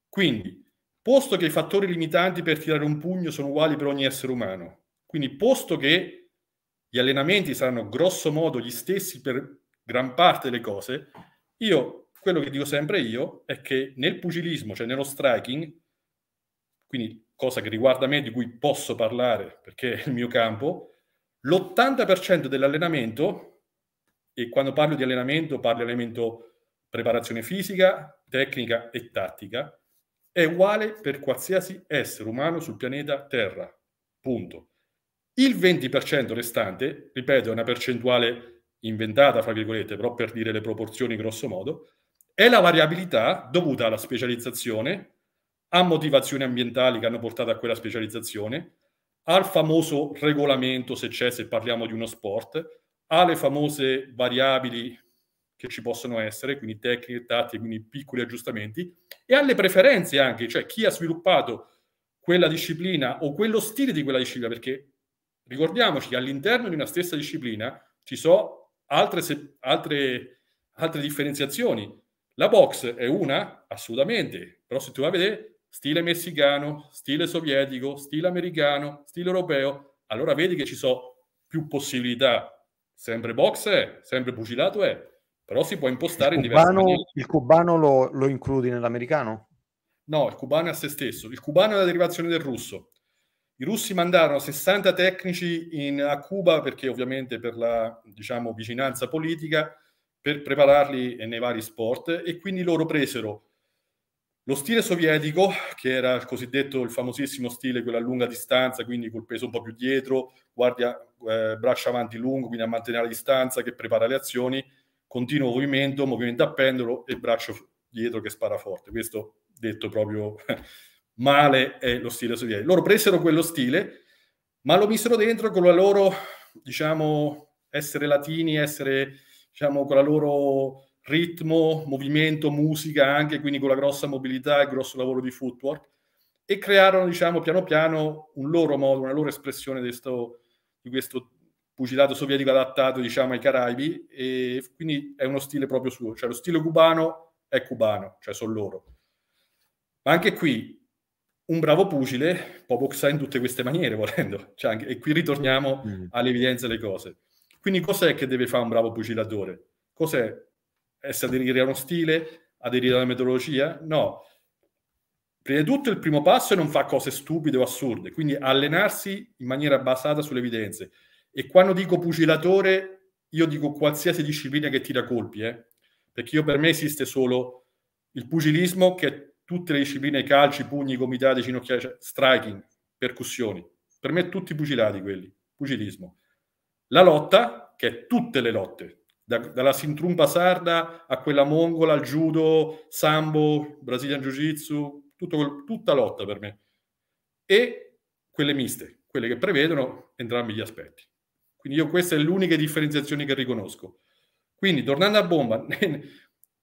quindi, posto che i fattori limitanti per tirare un pugno sono uguali per ogni essere umano, quindi posto che gli allenamenti saranno grosso modo gli stessi per gran parte delle cose, io quello che dico sempre io è che nel pugilismo, cioè nello striking, quindi cosa che riguarda me di cui posso parlare perché è il mio campo, l'80% dell'allenamento, e quando parlo di allenamento parlo di allenamento preparazione fisica, tecnica e tattica, è uguale per qualsiasi essere umano sul pianeta Terra. Punto. Il 20% restante, ripeto, è una percentuale inventata, fra virgolette, però per dire le proporzioni grosso modo, è la variabilità dovuta alla specializzazione, a motivazioni ambientali che hanno portato a quella specializzazione, al famoso regolamento, se c'è, se parliamo di uno sport, alle famose variabili che ci possono essere, quindi tecniche, tattiche, quindi piccoli aggiustamenti, e alle preferenze anche, cioè chi ha sviluppato quella disciplina o quello stile di quella disciplina, perché ricordiamoci che all'interno di una stessa disciplina ci sono altre, altre, altre differenziazioni. La box è una, assolutamente, però se tu vai a vedere stile messicano, stile sovietico, stile americano, stile europeo, allora vedi che ci sono più possibilità. Sempre box è, sempre pugilato è, però si può impostare il cubano, in diverse Il cubano lo, lo includi nell'americano? No, il cubano è a se stesso. Il cubano è la derivazione del russo. I russi mandarono 60 tecnici in, a Cuba perché ovviamente per la diciamo, vicinanza politica per prepararli nei vari sport e quindi loro presero lo stile sovietico, che era il cosiddetto, il famosissimo stile, quello a lunga distanza, quindi col peso un po' più dietro, guardia, eh, braccia avanti lungo, quindi a mantenere la distanza, che prepara le azioni, continuo movimento, movimento a pendolo e braccio dietro che spara forte. Questo detto proprio male è lo stile sovietico. Loro presero quello stile, ma lo misero dentro con la loro, diciamo, essere latini, essere, diciamo, con la loro ritmo, movimento, musica anche, quindi con la grossa mobilità e grosso lavoro di footwork, e crearono, diciamo, piano piano un loro modo, una loro espressione di questo, di questo pugilato sovietico adattato diciamo ai Caraibi e quindi è uno stile proprio suo, cioè lo stile cubano è cubano, cioè sono loro. Ma anche qui un bravo pugile può boxare in tutte queste maniere volendo, cioè anche, e qui ritorniamo mm. all'evidenza delle cose. Quindi cos'è che deve fare un bravo pugilatore? Cos'è? Essere aderire a uno stile, aderire alla metodologia? No. Prima di tutto il primo passo è non fare cose stupide o assurde, quindi allenarsi in maniera basata sulle evidenze e quando dico pugilatore, io dico qualsiasi disciplina che tira colpi, eh? perché io, per me esiste solo il pugilismo, che è tutte le discipline, calci, pugni, gomitate, ginocchiate, cioè striking, percussioni. Per me tutti pugilati quelli, pugilismo. La lotta, che è tutte le lotte, da, dalla sintrumba sarda a quella mongola, al judo, sambo, brasilian jiu-jitsu, tutta lotta per me. E quelle miste, quelle che prevedono entrambi gli aspetti. Quindi io questa è l'unica differenziazione che riconosco. Quindi tornando a bomba,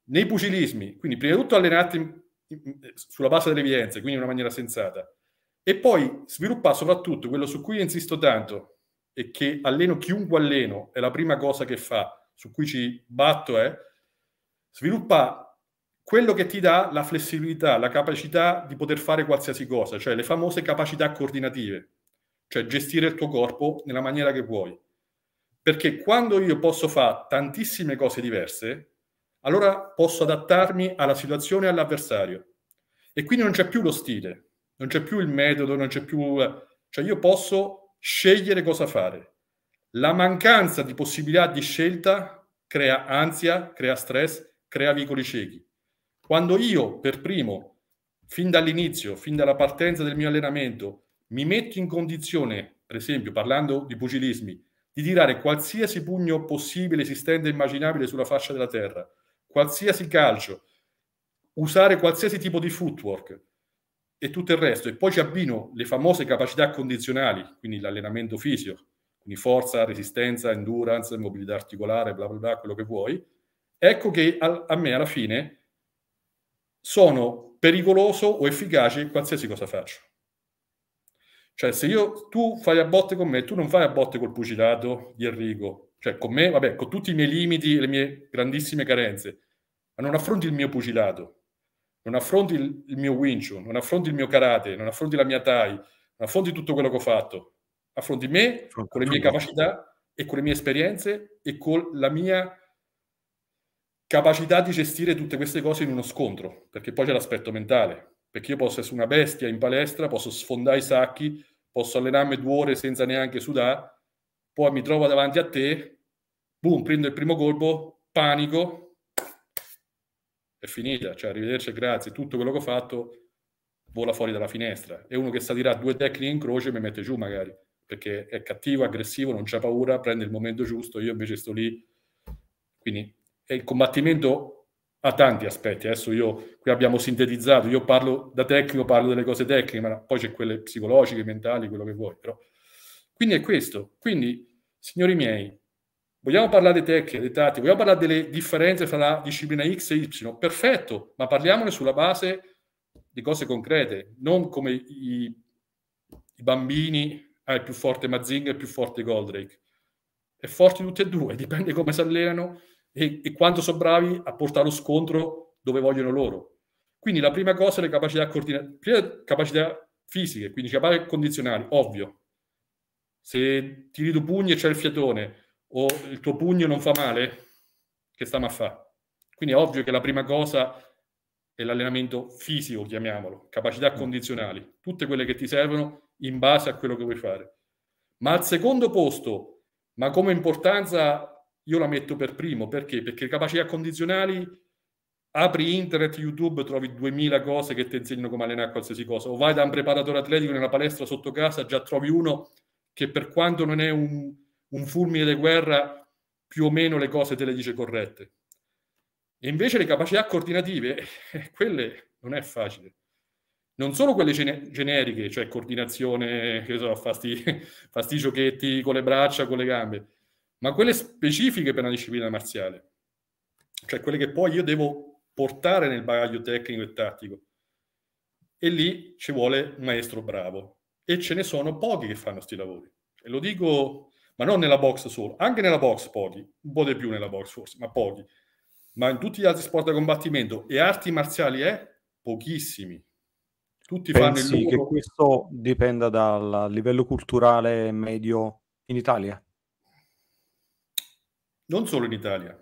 nei pugilismi, quindi prima di tutto allenarti sulla base delle evidenze, quindi in una maniera sensata, e poi sviluppare soprattutto quello su cui insisto tanto e che alleno chiunque alleno, è la prima cosa che fa, su cui ci batto è sviluppare quello che ti dà la flessibilità, la capacità di poter fare qualsiasi cosa, cioè le famose capacità coordinative, cioè gestire il tuo corpo nella maniera che vuoi. Perché quando io posso fare tantissime cose diverse, allora posso adattarmi alla situazione e all'avversario. E quindi non c'è più lo stile, non c'è più il metodo, non c'è più... Eh, cioè io posso scegliere cosa fare. La mancanza di possibilità di scelta crea ansia, crea stress, crea vicoli ciechi. Quando io per primo, fin dall'inizio, fin dalla partenza del mio allenamento, mi metto in condizione, per esempio parlando di pugilismi, di tirare qualsiasi pugno possibile, esistente e immaginabile sulla fascia della terra, qualsiasi calcio, usare qualsiasi tipo di footwork e tutto il resto. E poi ci abbino le famose capacità condizionali, quindi l'allenamento fisico, quindi forza, resistenza, endurance, mobilità articolare, bla bla bla, quello che vuoi. Ecco che a, a me alla fine sono pericoloso o efficace in qualsiasi cosa faccio. Cioè, se io, tu fai a botte con me, tu non fai a botte col pugilato di Enrico, cioè con me, vabbè, con tutti i miei limiti e le mie grandissime carenze, ma non affronti il mio pugilato, non affronti il, il mio Wing non affronti il mio karate, non affronti la mia Tai, non affronti tutto quello che ho fatto, affronti me Affronto con le mie capacità e con le mie esperienze e con la mia capacità di gestire tutte queste cose in uno scontro, perché poi c'è l'aspetto mentale perché io posso essere una bestia in palestra, posso sfondare i sacchi, posso allenarmi due ore senza neanche sudare, poi mi trovo davanti a te, boom, prendo il primo colpo, panico, è finita, cioè arrivederci, grazie, tutto quello che ho fatto vola fuori dalla finestra. E uno che sa tirare due tecniche in croce mi mette giù magari, perché è cattivo, aggressivo, non c'ha paura, prende il momento giusto, io invece sto lì. Quindi è il combattimento ha tanti aspetti. Adesso io qui abbiamo sintetizzato, io parlo da tecnico, parlo delle cose tecniche, ma poi c'è quelle psicologiche, mentali, quello che vuoi. Però. Quindi è questo. Quindi, signori miei, vogliamo parlare di tecniche, dei tatti, vogliamo parlare delle differenze tra la disciplina X e Y? Perfetto, ma parliamone sulla base di cose concrete, non come i, i bambini, ah, è più forte Mazinga, è più forte Goldrake. È forte tutti e due, dipende come si allenano, e, e quanto sono bravi a portare lo scontro dove vogliono loro. Quindi la prima cosa è le capacità, coordina- capacità fisiche, quindi capacità condizionali, ovvio. Se tiri due pugni e c'è il fiatone o il tuo pugno non fa male, che stiamo a fare? Quindi è ovvio che la prima cosa è l'allenamento fisico, chiamiamolo, capacità mm. condizionali, tutte quelle che ti servono in base a quello che vuoi fare. Ma al secondo posto, ma come importanza io la metto per primo, perché? Perché capacità condizionali, apri internet, YouTube, trovi 2000 cose che ti insegnano come allenare qualsiasi cosa, o vai da un preparatore atletico nella palestra sotto casa, già trovi uno che per quanto non è un, un fulmine di guerra, più o meno le cose te le dice corrette. E invece le capacità coordinative, eh, quelle non è facile. Non solo quelle gene- generiche, cioè coordinazione, che so, fasti, fasti giochetti con le braccia, con le gambe, ma quelle specifiche per una disciplina marziale, cioè quelle che poi io devo portare nel bagaglio tecnico e tattico. E lì ci vuole un maestro bravo. E ce ne sono pochi che fanno questi lavori. E lo dico, ma non nella box solo, anche nella box pochi, un po' di più nella box forse, ma pochi. Ma in tutti gli altri sport da combattimento e arti marziali è pochissimi, tutti Pensi fanno il loro... che questo dipenda dal livello culturale medio in Italia? non solo in Italia.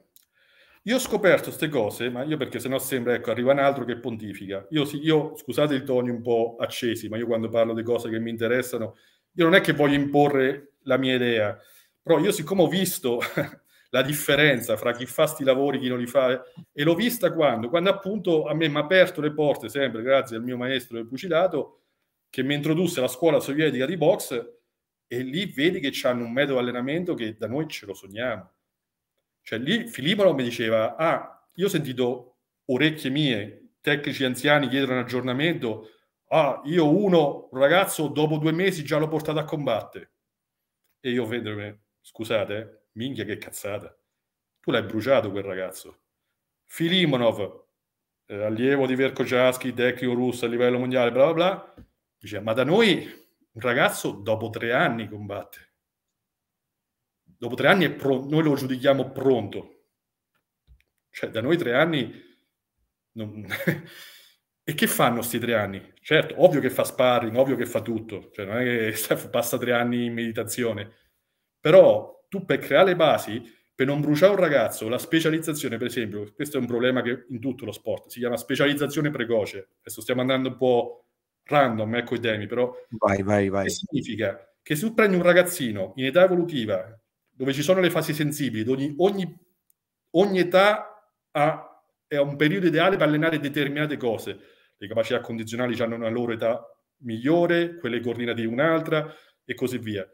Io ho scoperto queste cose, ma io perché sennò sembra, ecco, arriva un altro che pontifica. Io, sì, io, scusate il toni un po' accesi, ma io quando parlo di cose che mi interessano, io non è che voglio imporre la mia idea, però io siccome ho visto la differenza fra chi fa sti lavori e chi non li fa, e l'ho vista quando? Quando appunto a me mi ha aperto le porte, sempre grazie al mio maestro del pugilato, che mi introdusse alla scuola sovietica di box, e lì vedi che hanno un metodo allenamento che da noi ce lo sogniamo cioè lì Filippo mi diceva, ah, io ho sentito orecchie mie, tecnici anziani chiedere un aggiornamento, ah, io uno, un ragazzo, dopo due mesi già l'ho portato a combattere. E io vedo, scusate, minchia che cazzata, tu l'hai bruciato quel ragazzo. Filimonov, eh, allievo di Verkociaschi, tecnico russo a livello mondiale, bla bla bla, dice, ma da noi un ragazzo dopo tre anni combatte dopo tre anni è pro- noi lo giudichiamo pronto. Cioè, da noi tre anni... Non... e che fanno questi tre anni? Certo, ovvio che fa sparring, ovvio che fa tutto, cioè non è che passa tre anni in meditazione, però tu per creare le basi, per non bruciare un ragazzo, la specializzazione per esempio, questo è un problema che in tutto lo sport, si chiama specializzazione precoce, adesso stiamo andando un po' random, ecco eh, i temi, però... Vai, vai, vai. Che significa che se tu prendi un ragazzino in età evolutiva dove ci sono le fasi sensibili, ogni, ogni, ogni età ha, è un periodo ideale per allenare determinate cose. Le capacità condizionali hanno una loro età migliore, quelle coordinative un'altra e così via.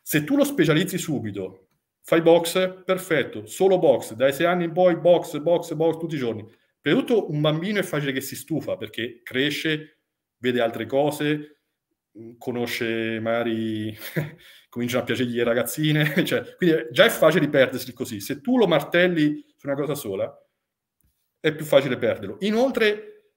Se tu lo specializzi subito, fai box, perfetto, solo box, dai sei anni in poi box, box, box tutti i giorni. Per tutto un bambino è facile che si stufa perché cresce, vede altre cose, mm, conosce magari cominciano a piacergli le ragazzine, cioè, quindi già è facile perdersi così. Se tu lo martelli su una cosa sola, è più facile perderlo. Inoltre,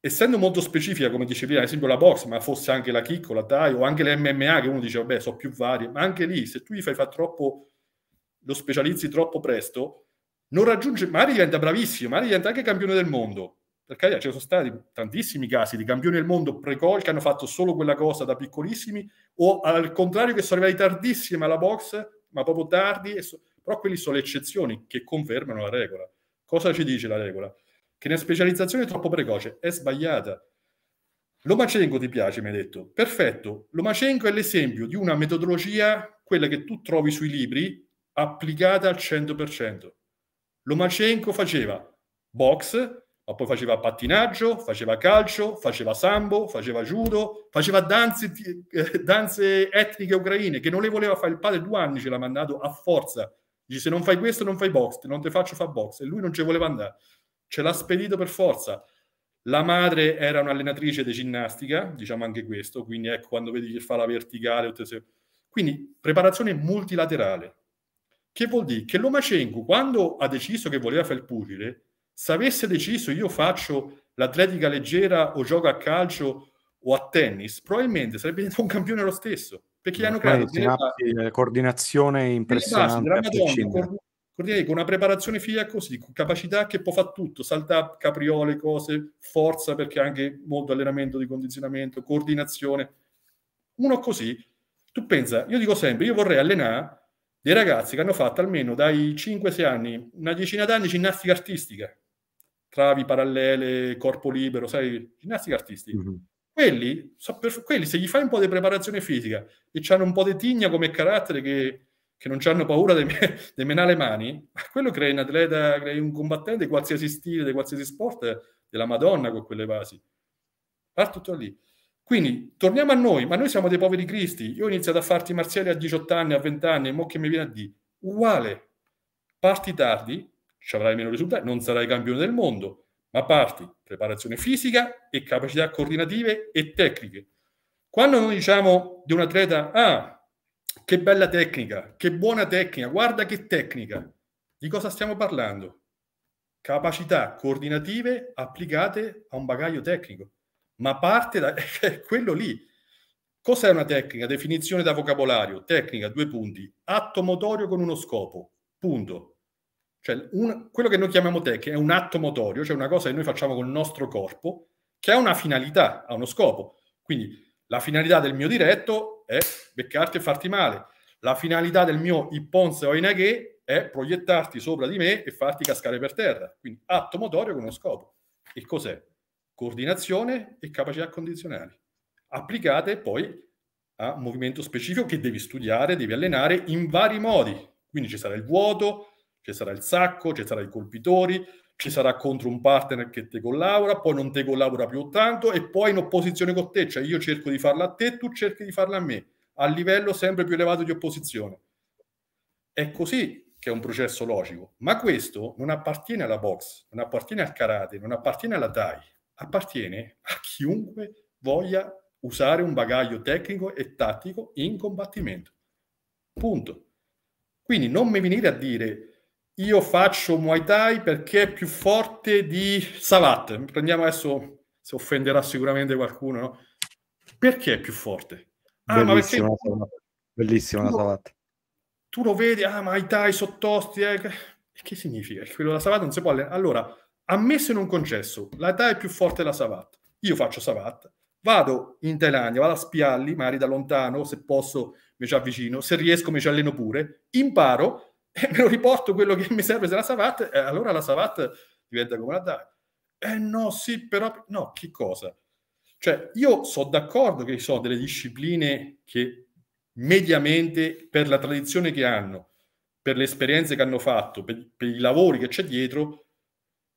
essendo molto specifica, come dicevi, ad esempio la box, ma fosse anche la chicco, la tie o anche le MMA, che uno dice, vabbè, so più varie, ma anche lì, se tu gli fai fare troppo, lo specializzi troppo presto, non raggiunge, magari diventa bravissimo, magari diventa anche campione del mondo, per carità, ci sono stati tantissimi casi di campioni del mondo precoci che hanno fatto solo quella cosa da piccolissimi, o al contrario che sono arrivati tardissimi alla box, ma proprio tardi, so... però quelli sono le eccezioni che confermano la regola. Cosa ci dice la regola? Che la specializzazione è troppo precoce, è sbagliata. Lomachenko ti piace, mi hai detto. Perfetto, Lomachenko è l'esempio di una metodologia, quella che tu trovi sui libri, applicata al 100%. Lomachenko faceva box, ma poi faceva pattinaggio, faceva calcio, faceva sambo, faceva judo, faceva danze, eh, danze etniche ucraine che non le voleva fare il padre due anni, ce l'ha mandato a forza. Dice se non fai questo non fai box, non ti faccio fare box e lui non ci voleva andare. Ce l'ha spedito per forza. La madre era un'allenatrice di ginnastica, diciamo anche questo, quindi ecco quando vedi che fa la verticale. Quindi preparazione multilaterale. Che vuol dire? Che Lomachenko, quando ha deciso che voleva fare il pugile, se avesse deciso io faccio l'atletica leggera o gioco a calcio o a tennis, probabilmente sarebbe diventato un campione lo stesso. Perché gli hanno creato una coordinazione impressionante. con, una preparazione figlia così, con capacità che può fare tutto, salta capriole, cose, forza perché anche molto allenamento di condizionamento, coordinazione. Uno così, tu pensa, io dico sempre, io vorrei allenare dei ragazzi che hanno fatto almeno dai 5-6 anni, una decina d'anni ginnastica artistica travi parallele, corpo libero, sai, ginnastica artistica. Mm-hmm. Quelli, so, per, quelli, se gli fai un po' di preparazione fisica e hanno un po' di tigna come carattere che, che non hanno paura di, di menare le mani, quello crei un atleta, crei un combattente di qualsiasi stile, di qualsiasi sport, della Madonna con quelle vasi. Parto tutto lì. Quindi torniamo a noi, ma noi siamo dei poveri cristi. Io ho iniziato a farti marziali a 18 anni, a 20 anni, e mo che mi viene a dire, uguale, parti tardi, ci avrai meno risultati, non sarai campione del mondo, ma parti preparazione fisica e capacità coordinative e tecniche. Quando noi diciamo di un atleta, ah, che bella tecnica, che buona tecnica, guarda che tecnica, di cosa stiamo parlando? Capacità coordinative applicate a un bagaglio tecnico, ma parte da cioè, quello lì. Cos'è una tecnica? Definizione da vocabolario, tecnica, due punti, atto motorio con uno scopo, punto cioè, un, quello che noi chiamiamo tech è un atto motorio, cioè una cosa che noi facciamo col nostro corpo, che ha una finalità, ha uno scopo. Quindi la finalità del mio diretto è beccarti e farti male. La finalità del mio ipponze o inaghe è proiettarti sopra di me e farti cascare per terra. Quindi atto motorio con uno scopo. E cos'è? Coordinazione e capacità condizionali. Applicate poi a un movimento specifico che devi studiare, devi allenare in vari modi. Quindi ci sarà il vuoto, ci sarà il sacco, ci sarà i colpitori, ci sarà contro un partner che te collabora, poi non te collabora più tanto e poi in opposizione con te, cioè io cerco di farla a te, tu cerchi di farla a me, a livello sempre più elevato di opposizione. È così che è un processo logico, ma questo non appartiene alla box, non appartiene al karate, non appartiene alla Thai, appartiene a chiunque voglia usare un bagaglio tecnico e tattico in combattimento. Punto. Quindi non mi venire a dire io faccio Muay Thai perché è più forte di Savat. Prendiamo adesso, se offenderà sicuramente qualcuno, no? Perché è più forte? Ah, bellissima, ma perché... bellissima la Salat. Tu lo vedi, ah, Muay Thai sottosti, eh. che significa? Quello della Savat non si può allenare. Allora, ammesso in un concesso, la Thai è più forte della Savat. Io faccio Savat, vado in Thailandia, vado a spiarli, magari da lontano, se posso mi ci avvicino, se riesco mi ci alleno pure, imparo e eh, me lo riporto quello che mi serve se la Savat, eh, allora la Savat diventa come la DAI. Eh no, sì, però... No, che cosa? Cioè, io sono d'accordo che ci sono delle discipline che mediamente, per la tradizione che hanno, per le esperienze che hanno fatto, per, per i lavori che c'è dietro,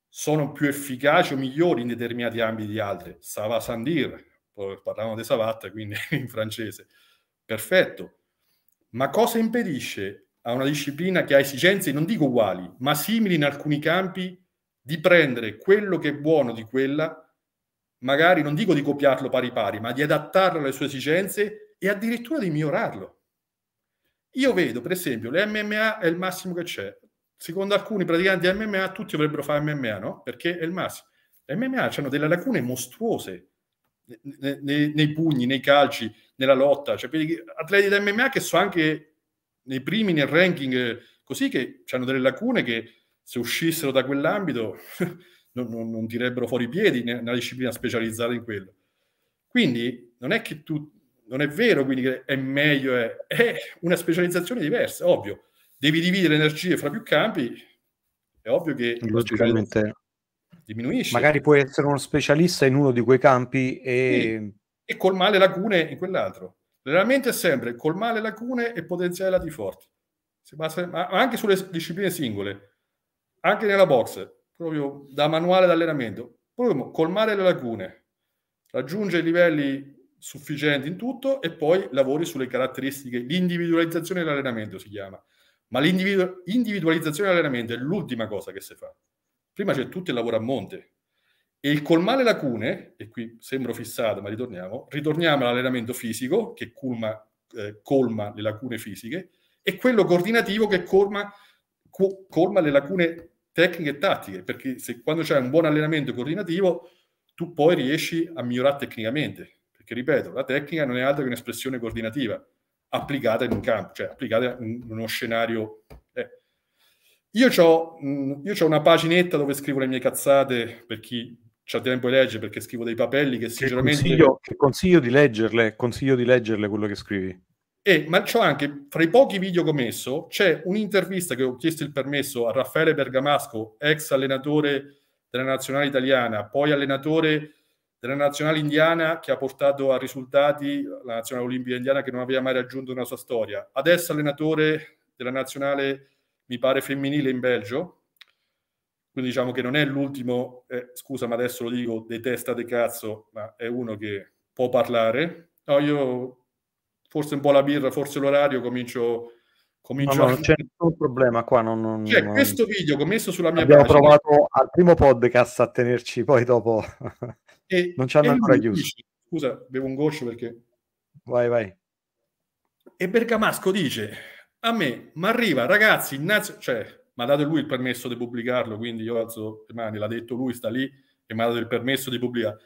sono più efficaci o migliori in determinati ambiti di altri. Sava Sandir, parlavano di Savat, quindi in francese. Perfetto. Ma cosa impedisce a una disciplina che ha esigenze, non dico uguali, ma simili in alcuni campi, di prendere quello che è buono di quella, magari non dico di copiarlo pari pari, ma di adattarlo alle sue esigenze e addirittura di migliorarlo. Io vedo, per esempio, le MMA è il massimo che c'è. Secondo alcuni praticanti MMA, tutti dovrebbero fare MMA, no? Perché è il massimo. Le MMA hanno delle lacune mostruose nei, nei, nei pugni, nei calci, nella lotta. Cioè, atleti da MMA che so anche nei primi nel ranking eh, così che hanno delle lacune che se uscissero da quell'ambito non, non, non, tirebbero fuori i piedi nella disciplina specializzata in quello. Quindi non è che tu, non è vero quindi che è meglio, è, è una specializzazione diversa, ovvio. Devi dividere energie fra più campi, è ovvio che... Logicamente diminuisce. Magari puoi essere uno specialista in uno di quei campi e... Sì. E colmare lacune in quell'altro. L'allenamento è sempre colmare lacune e potenziare i lati forti, ma anche sulle discipline singole, anche nella box, proprio da manuale d'allenamento. Proprio colmare le lacune, raggiungere livelli sufficienti in tutto e poi lavori sulle caratteristiche, l'individualizzazione dell'allenamento si chiama. Ma l'individualizzazione dell'allenamento è l'ultima cosa che si fa. Prima c'è tutto il lavoro a monte, e il colmare lacune, e qui sembro fissato, ma ritorniamo, ritorniamo all'allenamento fisico che colma, eh, colma le lacune fisiche e quello coordinativo che colma, co- colma le lacune tecniche e tattiche, perché se, quando c'è un buon allenamento coordinativo tu poi riesci a migliorare tecnicamente, perché ripeto, la tecnica non è altro che un'espressione coordinativa applicata in un campo, cioè applicata in uno scenario. Eh. Io ho mm, una paginetta dove scrivo le mie cazzate per chi c'ha tempo di leggere perché scrivo dei papelli che, che Consiglio, che consiglio, di leggerle, consiglio di leggerle quello che scrivi. E, ma c'ho anche, fra i pochi video che ho messo, c'è un'intervista che ho chiesto il permesso a Raffaele Bergamasco, ex allenatore della nazionale italiana, poi allenatore della nazionale indiana che ha portato a risultati la nazionale olimpica indiana che non aveva mai raggiunto nella sua storia. Adesso allenatore della nazionale, mi pare, femminile in Belgio, quindi diciamo che non è l'ultimo, eh, scusa ma adesso lo dico, dei testa de cazzo, ma è uno che può parlare. No, io forse un po' la birra, forse l'orario, comincio... comincio no, no, a... non c'è nessun problema qua. Non, non, cioè, non... questo video che ho messo sulla mia Abbiamo pagina... Abbiamo provato al primo podcast a tenerci, poi dopo e, non ci hanno ancora chiuso. Dice, scusa, bevo un goccio perché... Vai, vai. E Bergamasco dice, a me, ma arriva ragazzi, innanzi... cioè mi ha dato lui il permesso di pubblicarlo, quindi io alzo le mani, l'ha detto lui, sta lì e mi ha dato il permesso di pubblicarlo.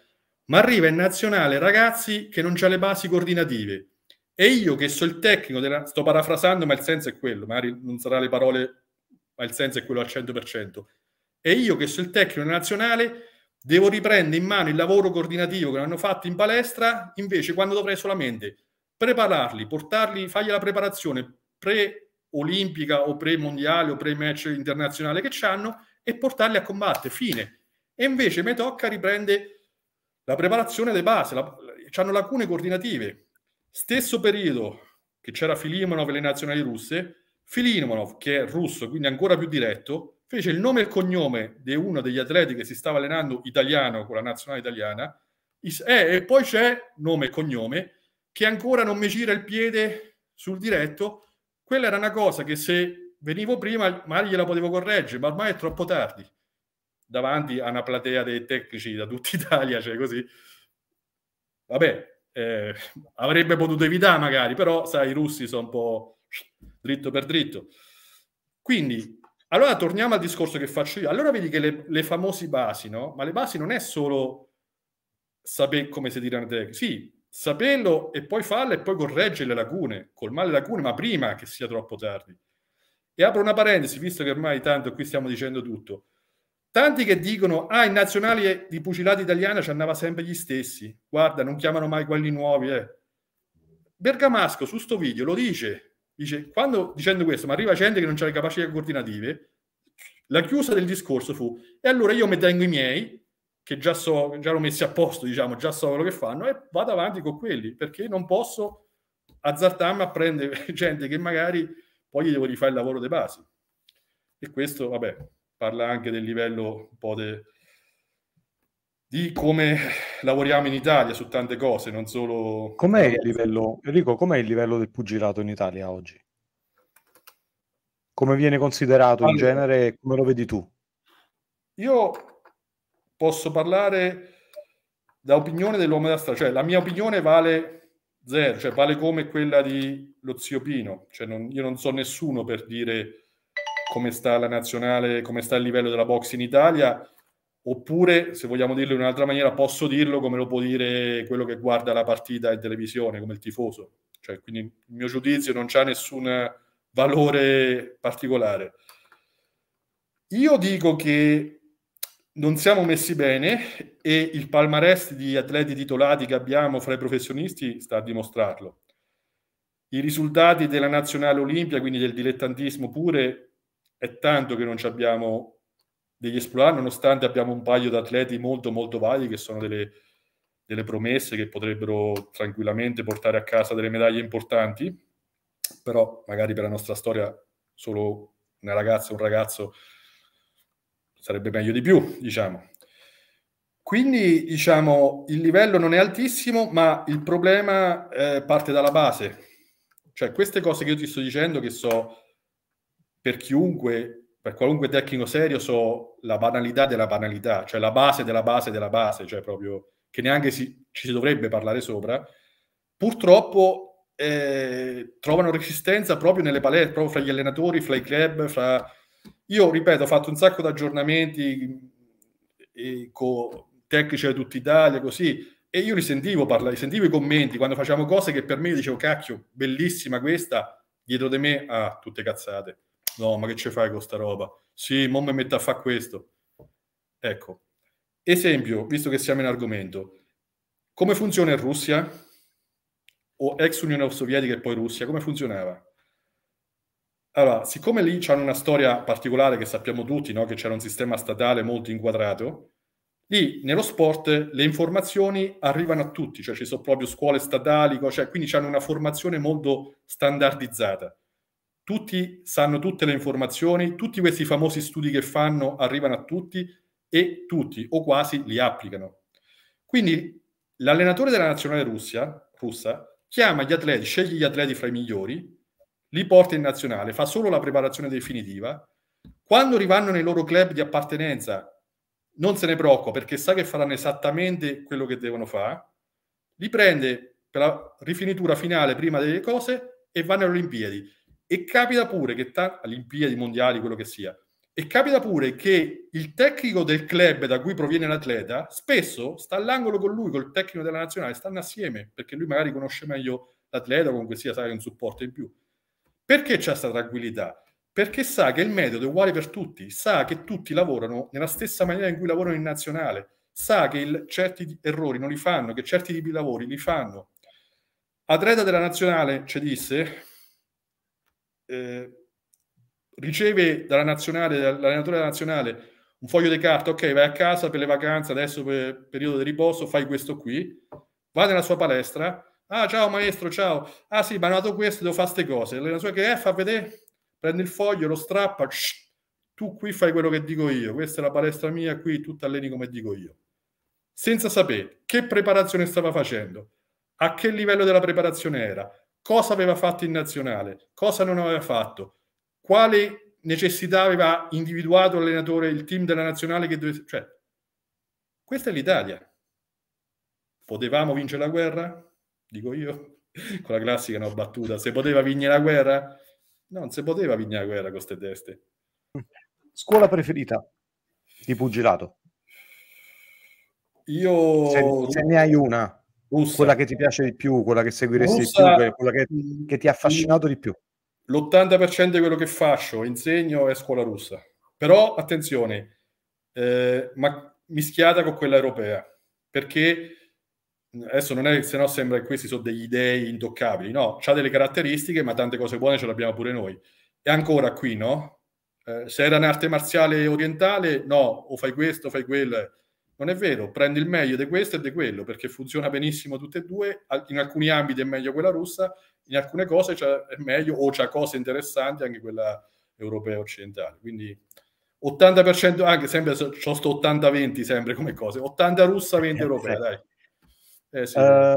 Ma arriva in nazionale, ragazzi, che non ha le basi coordinative. E io che sono il tecnico, della... sto parafrasando, ma il senso è quello, magari non sarà le parole, ma il senso è quello al 100%. E io che sono il tecnico nazionale devo riprendere in mano il lavoro coordinativo che hanno fatto in palestra, invece quando dovrei solamente prepararli, portarli, fargli la preparazione, pre olimpica o pre-mondiale o pre-match internazionale che hanno e portarli a combattere, fine. E invece Metocca riprende la preparazione di base, hanno lacune coordinative. Stesso periodo che c'era Filimonov e le nazionali russe, Filimonov, che è russo, quindi ancora più diretto, fece il nome e il cognome di uno degli atleti che si stava allenando italiano con la nazionale italiana, eh, e poi c'è nome e cognome, che ancora non mi gira il piede sul diretto, quella era una cosa che se venivo prima magari gliela potevo correggere, ma ormai è troppo tardi davanti a una platea dei tecnici da tutta Italia, cioè così. Vabbè, eh, avrebbe potuto evitare magari, però sai, i russi sono un po' dritto per dritto. Quindi, allora torniamo al discorso che faccio io. Allora vedi che le, le famose basi, no? Ma le basi non è solo sapere come si tirano i tecnici. Sì, saperlo e poi farlo e poi correggere le lacune, colmare le lacune, ma prima che sia troppo tardi. E apro una parentesi, visto che ormai tanto qui stiamo dicendo tutto. Tanti che dicono, ah, in nazionale di pugilato italiana ci andava sempre gli stessi, guarda, non chiamano mai quelli nuovi. Eh. Bergamasco su sto video lo dice, dice, quando dicendo questo, ma arriva gente che non ha le capacità coordinative, la chiusa del discorso fu, e allora io mi tengo i miei che già so, già l'ho messi a posto, diciamo, già so quello che fanno e vado avanti con quelli perché non posso azzardarmi a prendere gente che magari poi gli devo rifare il lavoro dei basi. E questo, vabbè, parla anche del livello un po' de, di come lavoriamo in Italia su tante cose, non solo... Com'è il livello, Enrico, com'è il livello del pugilato in Italia oggi? Come viene considerato allora, in genere? Come lo vedi tu? Io posso parlare da opinione dell'uomo della strada, cioè la mia opinione vale zero, cioè vale come quella di lo zio Pino, cioè non, io non so nessuno per dire come sta la nazionale, come sta il livello della box in Italia, oppure se vogliamo dirlo in un'altra maniera posso dirlo come lo può dire quello che guarda la partita in televisione, come il tifoso, cioè quindi il mio giudizio non c'ha nessun valore particolare. Io dico che non siamo messi bene e il palmarès di atleti titolati che abbiamo fra i professionisti sta a dimostrarlo. I risultati della nazionale olimpia, quindi del dilettantismo pure, è tanto che non ci abbiamo degli esplorati, nonostante abbiamo un paio di atleti molto molto validi che sono delle, delle promesse che potrebbero tranquillamente portare a casa delle medaglie importanti, però magari per la nostra storia solo una ragazza e un ragazzo sarebbe meglio di più, diciamo. Quindi, diciamo, il livello non è altissimo, ma il problema eh, parte dalla base. Cioè, queste cose che io ti sto dicendo, che so per chiunque, per qualunque tecnico serio, so la banalità della banalità, cioè la base della base della base, cioè proprio che neanche si, ci si dovrebbe parlare sopra, purtroppo eh, trovano resistenza proprio nelle palestre, proprio fra gli allenatori, fra i club, fra io, ripeto, ho fatto un sacco di aggiornamenti con tecnici di tutta Italia, così, e io li sentivo parlare, sentivo i commenti quando facciamo cose che per me dicevo, cacchio, bellissima questa, dietro di me, ah, tutte cazzate. No, ma che ci fai con sta roba? Sì, mo mi metto a fare questo. Ecco, esempio, visto che siamo in argomento, come funziona in Russia? O ex Unione Sovietica e poi Russia, come funzionava? Allora, siccome lì c'è una storia particolare che sappiamo tutti, no? che c'era un sistema statale molto inquadrato, lì nello sport le informazioni arrivano a tutti, cioè ci sono proprio scuole statali, cioè, quindi c'è una formazione molto standardizzata. Tutti sanno tutte le informazioni, tutti questi famosi studi che fanno arrivano a tutti e tutti o quasi li applicano. Quindi l'allenatore della nazionale Russia, russa chiama gli atleti, sceglie gli atleti fra i migliori li porta in nazionale, fa solo la preparazione definitiva. Quando rivanno nei loro club di appartenenza, non se ne preoccupa perché sa che faranno esattamente quello che devono fare. Li prende per la rifinitura finale prima delle cose e vanno alle Olimpiadi. E capita pure che, ta- Olimpiadi, mondiali, quello che sia, e capita pure che il tecnico del club da cui proviene l'atleta spesso sta all'angolo con lui, col tecnico della nazionale, stanno assieme perché lui magari conosce meglio l'atleta, comunque sia, sa che è un supporto in più. Perché c'è questa tranquillità? Perché sa che il metodo è uguale per tutti, sa che tutti lavorano nella stessa maniera in cui lavorano in nazionale, sa che il, certi errori non li fanno, che certi tipi di lavori li fanno. Atleta della nazionale, ci disse, eh, riceve dalla nazionale, dall'allenatore della nazionale un foglio di carta, ok, vai a casa per le vacanze, adesso per periodo di riposo, fai questo qui, va nella sua palestra, Ah, ciao maestro, ciao. Ah sì, ma è nato questo, devo fare queste cose. sua che è, fa vedere, prende il foglio, lo strappa, shh, tu qui fai quello che dico io, questa è la palestra mia, qui tu ti alleni come dico io. Senza sapere che preparazione stava facendo, a che livello della preparazione era, cosa aveva fatto in nazionale, cosa non aveva fatto, quale necessità aveva individuato l'allenatore, il team della nazionale che dovesse... Cioè, questa è l'Italia. Potevamo vincere la guerra? dico io, con la classica no battuta, se poteva vignere la guerra, no, non si poteva vignere la guerra con queste teste. Scuola preferita di pugilato? Io... Se, se ne hai una, Russa. quella che ti piace di più, quella che seguiresti Russa... di più, quella che, che ti ha affascinato di più. L'80% di quello che faccio, insegno, è scuola russa. Però, attenzione, eh, ma mischiata con quella europea, perché adesso non è che se no sembra che questi sono degli dei intoccabili, no, c'ha delle caratteristiche, ma tante cose buone ce le abbiamo pure noi. E ancora qui, no? Eh, se era un'arte marziale orientale, no, o fai questo, o fai quello. Non è vero, prendi il meglio di questo e di quello, perché funziona benissimo tutte e due, in alcuni ambiti è meglio quella russa, in alcune cose è meglio o c'ha cose interessanti anche quella europea occidentale. Quindi 80%, anche sempre, c'ho sto 80-20 sempre come cose, 80 russa, 20 eh, europea, dai. Eh, sì. uh,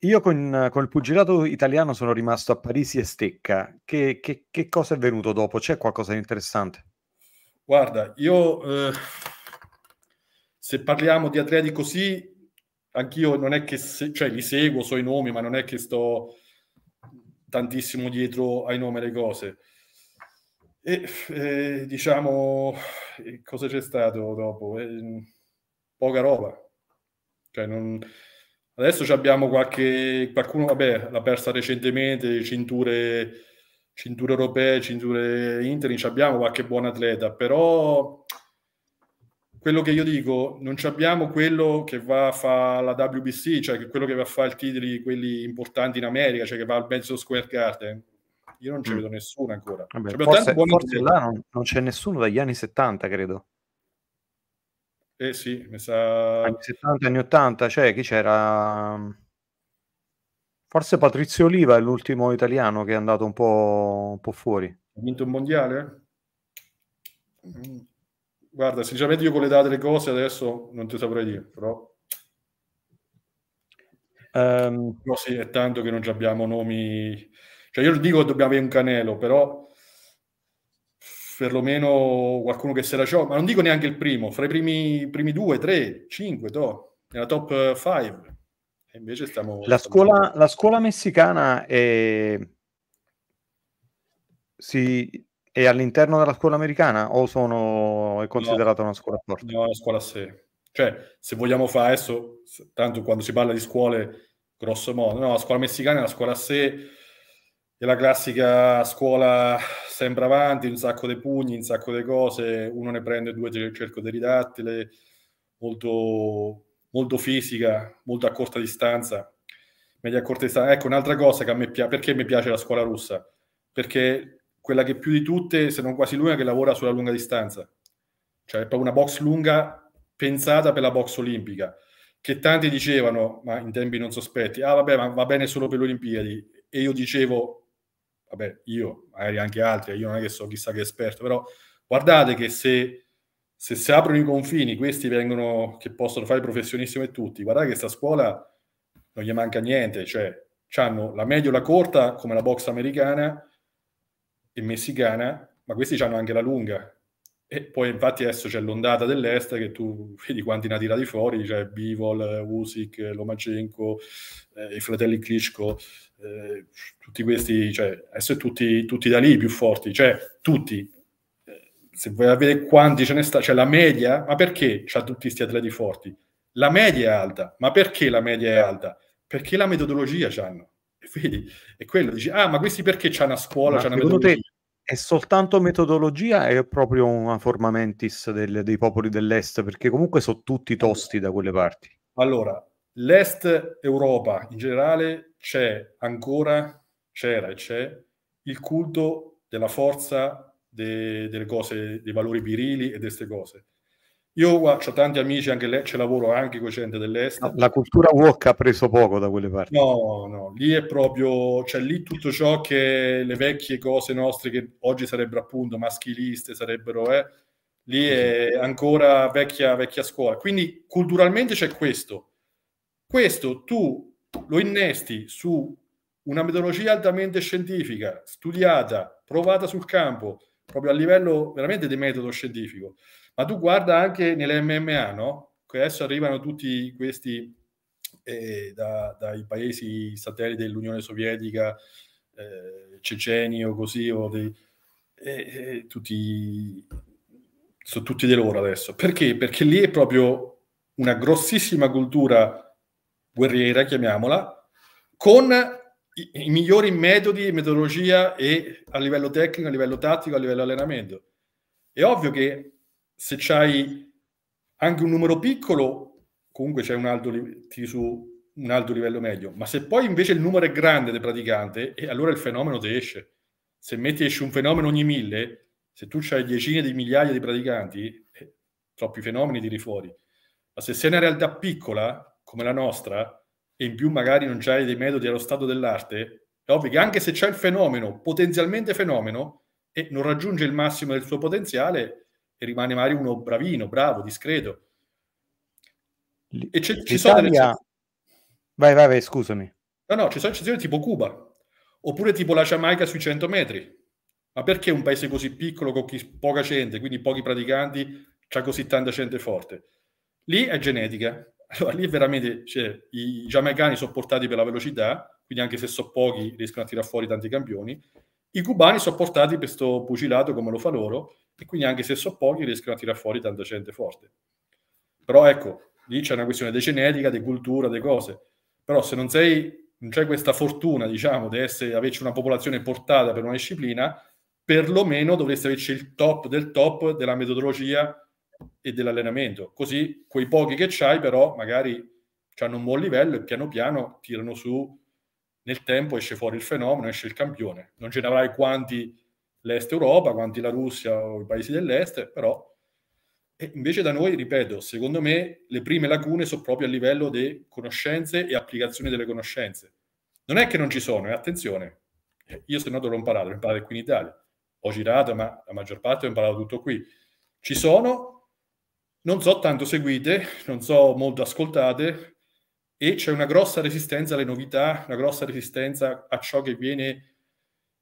io con, con, il pugilato italiano sono rimasto a Parisi e Stecca. Che, che, che cosa è venuto dopo? C'è qualcosa di interessante? Guarda, io eh, se parliamo di atleti così, anch'io non è che, se, cioè li seguo, so i nomi, ma non è che sto tantissimo dietro ai nomi e alle cose. E eh, diciamo, eh, cosa c'è stato dopo? Eh, poca roba. Cioè, non, Adesso abbiamo qualche, qualcuno, vabbè, l'ha persa recentemente, cinture, cinture europee, cinture interim, abbiamo qualche buon atleta, però quello che io dico, non abbiamo quello che va a fare la WBC, cioè quello che va a fare i titoli, quelli importanti in America, cioè che va al Benzo Square Garden. Io non ci mm. vedo nessuno ancora. Vabbè, forse, forse là non, non c'è nessuno dagli anni 70, credo. Eh sì, mi sa... Anni 70, anni 80, cioè chi c'era? Forse Patrizio Oliva è l'ultimo italiano che è andato un po', un po fuori. Ha vinto un mondiale? Guarda, sinceramente io con le date delle cose adesso non ti saprei dire, però... Um... però sì, è tanto che non abbiamo nomi... Cioè io dico che dobbiamo avere un canelo, però perlomeno qualcuno che se la gioca, ma non dico neanche il primo, fra i primi, primi due, tre, cinque, to, nella top five. E invece stiamo... La, scuola, la scuola messicana è... Si, è all'interno della scuola americana o sono, è considerata no, una scuola a porta? No, è una scuola a sé. Cioè, se vogliamo fare adesso, tanto quando si parla di scuole, grosso modo, no, la scuola messicana è una scuola a sé è la classica scuola sempre avanti, un sacco di pugni, un sacco di cose, uno ne prende due cerco di ridattile, molto, molto fisica, molto a corta distanza, media a corta distanza. Ecco, un'altra cosa che a me piace, perché mi piace la scuola russa? Perché quella che più di tutte, se non quasi l'unica, che lavora sulla lunga distanza. Cioè è proprio una box lunga pensata per la box olimpica, che tanti dicevano, ma in tempi non sospetti, ah vabbè, ma va bene solo per le Olimpiadi. E io dicevo, vabbè, io, magari anche altri, io non è che so chissà che esperto, però guardate che se, se si aprono i confini, questi vengono, che possono fare professionisti come tutti, guardate che sta scuola non gli manca niente, cioè hanno la media o la corta come la box americana e messicana, ma questi hanno anche la lunga. E poi infatti adesso c'è l'ondata dell'est che tu vedi quanti ne ha tirati fuori, cioè Bivol, Usic, Lomachenko, eh, i fratelli Klitschko, eh, tutti questi, cioè, adesso tutti, tutti da lì più forti, cioè tutti. Eh, se vuoi avere quanti ce ne sta, cioè la media, ma perché c'ha tutti questi atleti forti? La media è alta, ma perché la media è alta? Perché la metodologia c'hanno. E quindi, è quello, dici, ah, ma questi perché c'hanno una scuola, ma c'hanno metodologia. Te è soltanto metodologia è proprio una forma mentis del, dei popoli dell'est? Perché comunque sono tutti tosti da quelle parti. Allora, l'Est Europa in generale c'è ancora, c'era e c'è il culto della forza de, delle cose, dei valori virili e di queste cose. Io ho tanti amici, anche lei, ce lavoro anche con gente dell'est. la cultura wok ha preso poco da quelle parti. No, no, lì è proprio, cioè lì tutto ciò che le vecchie cose nostre che oggi sarebbero appunto maschiliste, sarebbero, eh, lì è ancora vecchia, vecchia scuola. Quindi culturalmente c'è questo, questo tu lo innesti su una metodologia altamente scientifica, studiata, provata sul campo, proprio a livello veramente di metodo scientifico. Ma tu guarda anche nell'MMA, no? Che adesso arrivano tutti questi eh, da, dai paesi satelliti dell'Unione Sovietica, eh, ceceni o così, o dei, eh, eh tutti, sono tutti di loro adesso. Perché? Perché lì è proprio una grossissima cultura guerriera, chiamiamola, con i, migliori metodi, metodologia e a livello tecnico, a livello tattico, a livello allenamento. È ovvio che se c'hai anche un numero piccolo, comunque c'è un alto, su un alto livello medio, ma se poi invece il numero è grande del praticante, e eh, allora il fenomeno ti esce. Se metti esce un fenomeno ogni mille, se tu c'hai decine di migliaia di praticanti, eh, troppi fenomeni tiri fuori. Ma se sei una realtà piccola, come la nostra e in più magari non c'hai dei metodi allo stato dell'arte, è ovvio che anche se c'è il fenomeno, potenzialmente fenomeno, e non raggiunge il massimo del suo potenziale e rimane magari uno bravino, bravo, discreto. E c- ci sono delle... Cioè vai, vai, vai, scusami. No, no, ci sono eccezioni tipo Cuba, oppure tipo la Giamaica sui 100 metri. Ma perché un paese così piccolo, con poca gente, quindi pochi praticanti, c'ha così tanta gente forte? Lì è genetica, allora lì veramente cioè, i giamaicani sono portati per la velocità, quindi anche se so pochi riescono a tirare fuori tanti campioni, i cubani sono portati per questo pugilato come lo fa loro, e quindi anche se so pochi riescono a tirare fuori tanta gente forte. Però ecco, lì c'è una questione di genetica, di cultura, di cose. Però se non sei non c'è questa fortuna, diciamo, di essere, averci una popolazione portata per una disciplina, perlomeno dovresti averci il top del top della metodologia e dell'allenamento. Così quei pochi che c'hai però magari hanno un buon livello e piano piano tirano su nel tempo esce fuori il fenomeno, esce il campione. Non ce ne avrai quanti l'Est Europa, quanti la Russia o i paesi dell'Est, però e invece da noi, ripeto, secondo me le prime lacune sono proprio a livello di conoscenze e applicazioni delle conoscenze. Non è che non ci sono, e eh, attenzione, eh, io se no te l'ho imparato, l'ho imparato qui in Italia, ho girato, ma la maggior parte ho imparato tutto qui. Ci sono, non so tanto seguite, non so molto ascoltate e c'è una grossa resistenza alle novità, una grossa resistenza a ciò che viene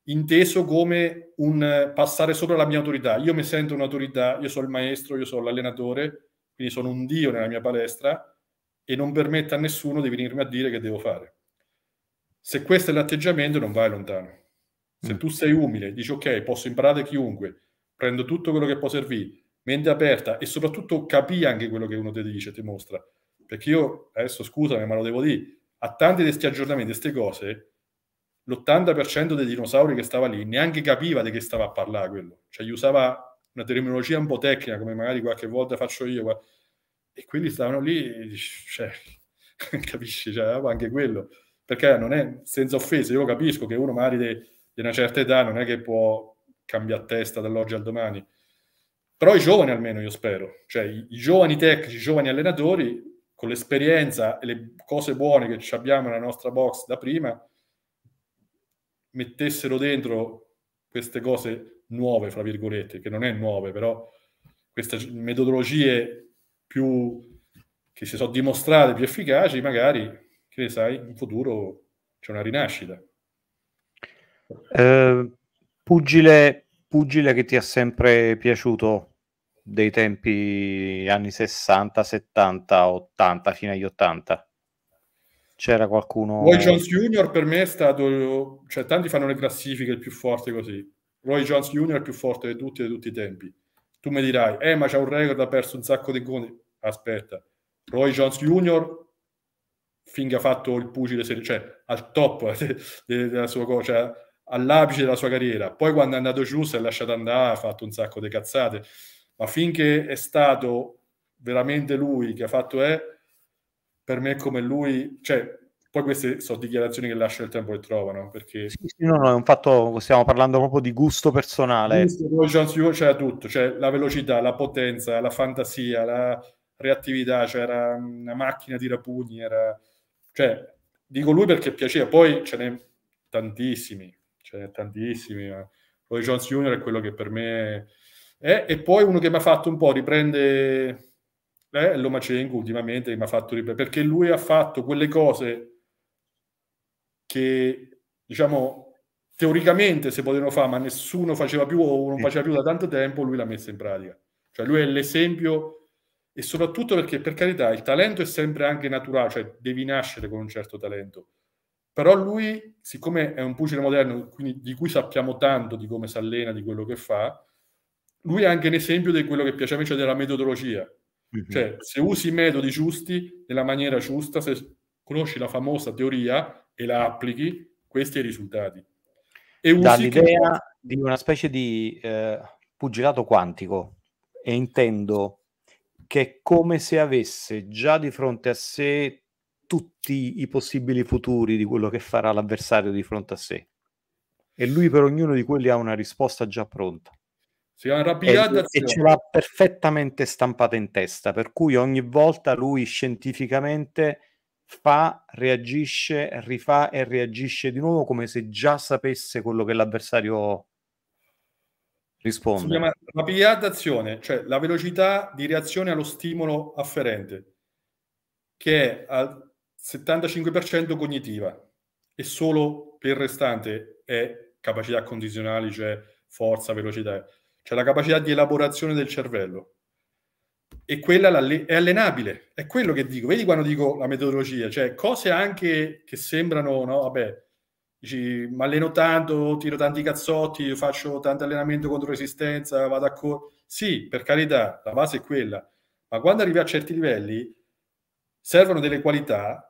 inteso come un passare sopra la mia autorità. Io mi sento un'autorità, io sono il maestro, io sono l'allenatore, quindi sono un dio nella mia palestra e non permette a nessuno di venirmi a dire che devo fare. Se questo è l'atteggiamento non vai lontano. Se mm. tu sei umile, dici ok, posso imparare chiunque, prendo tutto quello che può servire, mente aperta e soprattutto capì anche quello che uno ti dice, ti mostra. Perché io, adesso scusami, ma lo devo dire, a tanti di questi aggiornamenti, queste cose, l'80% dei dinosauri che stava lì neanche capiva di che stava a parlare quello. Cioè gli usava una terminologia un po' tecnica, come magari qualche volta faccio io. E quelli stavano lì, cioè, capisci, cioè, anche quello. Perché non è, senza offese, io capisco che uno magari di una certa età non è che può cambiare testa dall'oggi al domani, però i giovani almeno, io spero, cioè i, i giovani tecnici, i giovani allenatori, con l'esperienza e le cose buone che abbiamo nella nostra box da prima, mettessero dentro queste cose nuove, fra virgolette, che non è nuove, però queste metodologie più che si sono dimostrate più efficaci, magari, che ne sai, in futuro c'è una rinascita. Eh, pugile pugile che ti è sempre piaciuto dei tempi anni 60, 70, 80, fino agli 80? C'era qualcuno... Roy Jones Jr. per me è stato... cioè tanti fanno le classifiche il più forte così. Roy Jones Jr. è il più forte di tutti, di tutti i tempi. Tu mi dirai, eh ma c'è un record, ha perso un sacco di goni. Aspetta, Roy Jones Jr. finché ha fatto il pugile, cioè al top della sua cosa, cioè, all'apice della sua carriera, poi quando è andato giù si è lasciato andare, ha fatto un sacco di cazzate, ma finché è stato veramente lui che ha fatto è, per me come lui, cioè poi queste sono dichiarazioni che lascio il tempo che trovano, perché... Sì, sì, no, no, è un fatto, stiamo parlando proprio di gusto personale. Poi Jones c'era tutto, cioè la velocità, la potenza, la fantasia, la reattività, cioè era una macchina di rapugni, era... Cioè, dico lui perché piaceva, poi ce n'è tantissimi, cioè tantissimi. Ma... Roy Jones Jr. è quello che per me è, e poi uno che mi ha fatto un po' riprendere eh, Loma ultimamente, che mi ha fatto riprendere, perché lui ha fatto quelle cose che, diciamo, teoricamente si potevano fare, ma nessuno faceva più o non faceva più da tanto tempo, lui l'ha messa in pratica. Cioè lui è l'esempio e soprattutto perché, per carità, il talento è sempre anche naturale, cioè devi nascere con un certo talento però lui, siccome è un pugile moderno, quindi di cui sappiamo tanto di come si allena, di quello che fa, lui è anche un esempio di quello che piace invece cioè della metodologia. Mm-hmm. Cioè, se usi i metodi giusti, nella maniera giusta, se conosci la famosa teoria e la applichi, questi i risultati. E Dall'idea che... di una specie di eh, pugilato quantico, e intendo che è come se avesse già di fronte a sé tutti i possibili futuri di quello che farà l'avversario di fronte a sé. E lui per ognuno di quelli ha una risposta già pronta. Si ha rapida e, e ce l'ha perfettamente stampata in testa, per cui ogni volta lui scientificamente fa, reagisce, rifà e reagisce di nuovo come se già sapesse quello che l'avversario risponde. Si chiama rapidità d'azione, cioè la velocità di reazione allo stimolo afferente, che è 75% cognitiva e solo per il restante è capacità condizionali, cioè forza, velocità, cioè la capacità di elaborazione del cervello. E quella è allenabile, è quello che dico. Vedi quando dico la metodologia, cioè cose anche che sembrano, no, vabbè, dici, ma alleno tanto, tiro tanti cazzotti, faccio tanto allenamento contro resistenza, vado a correre. Sì, per carità, la base è quella, ma quando arrivi a certi livelli servono delle qualità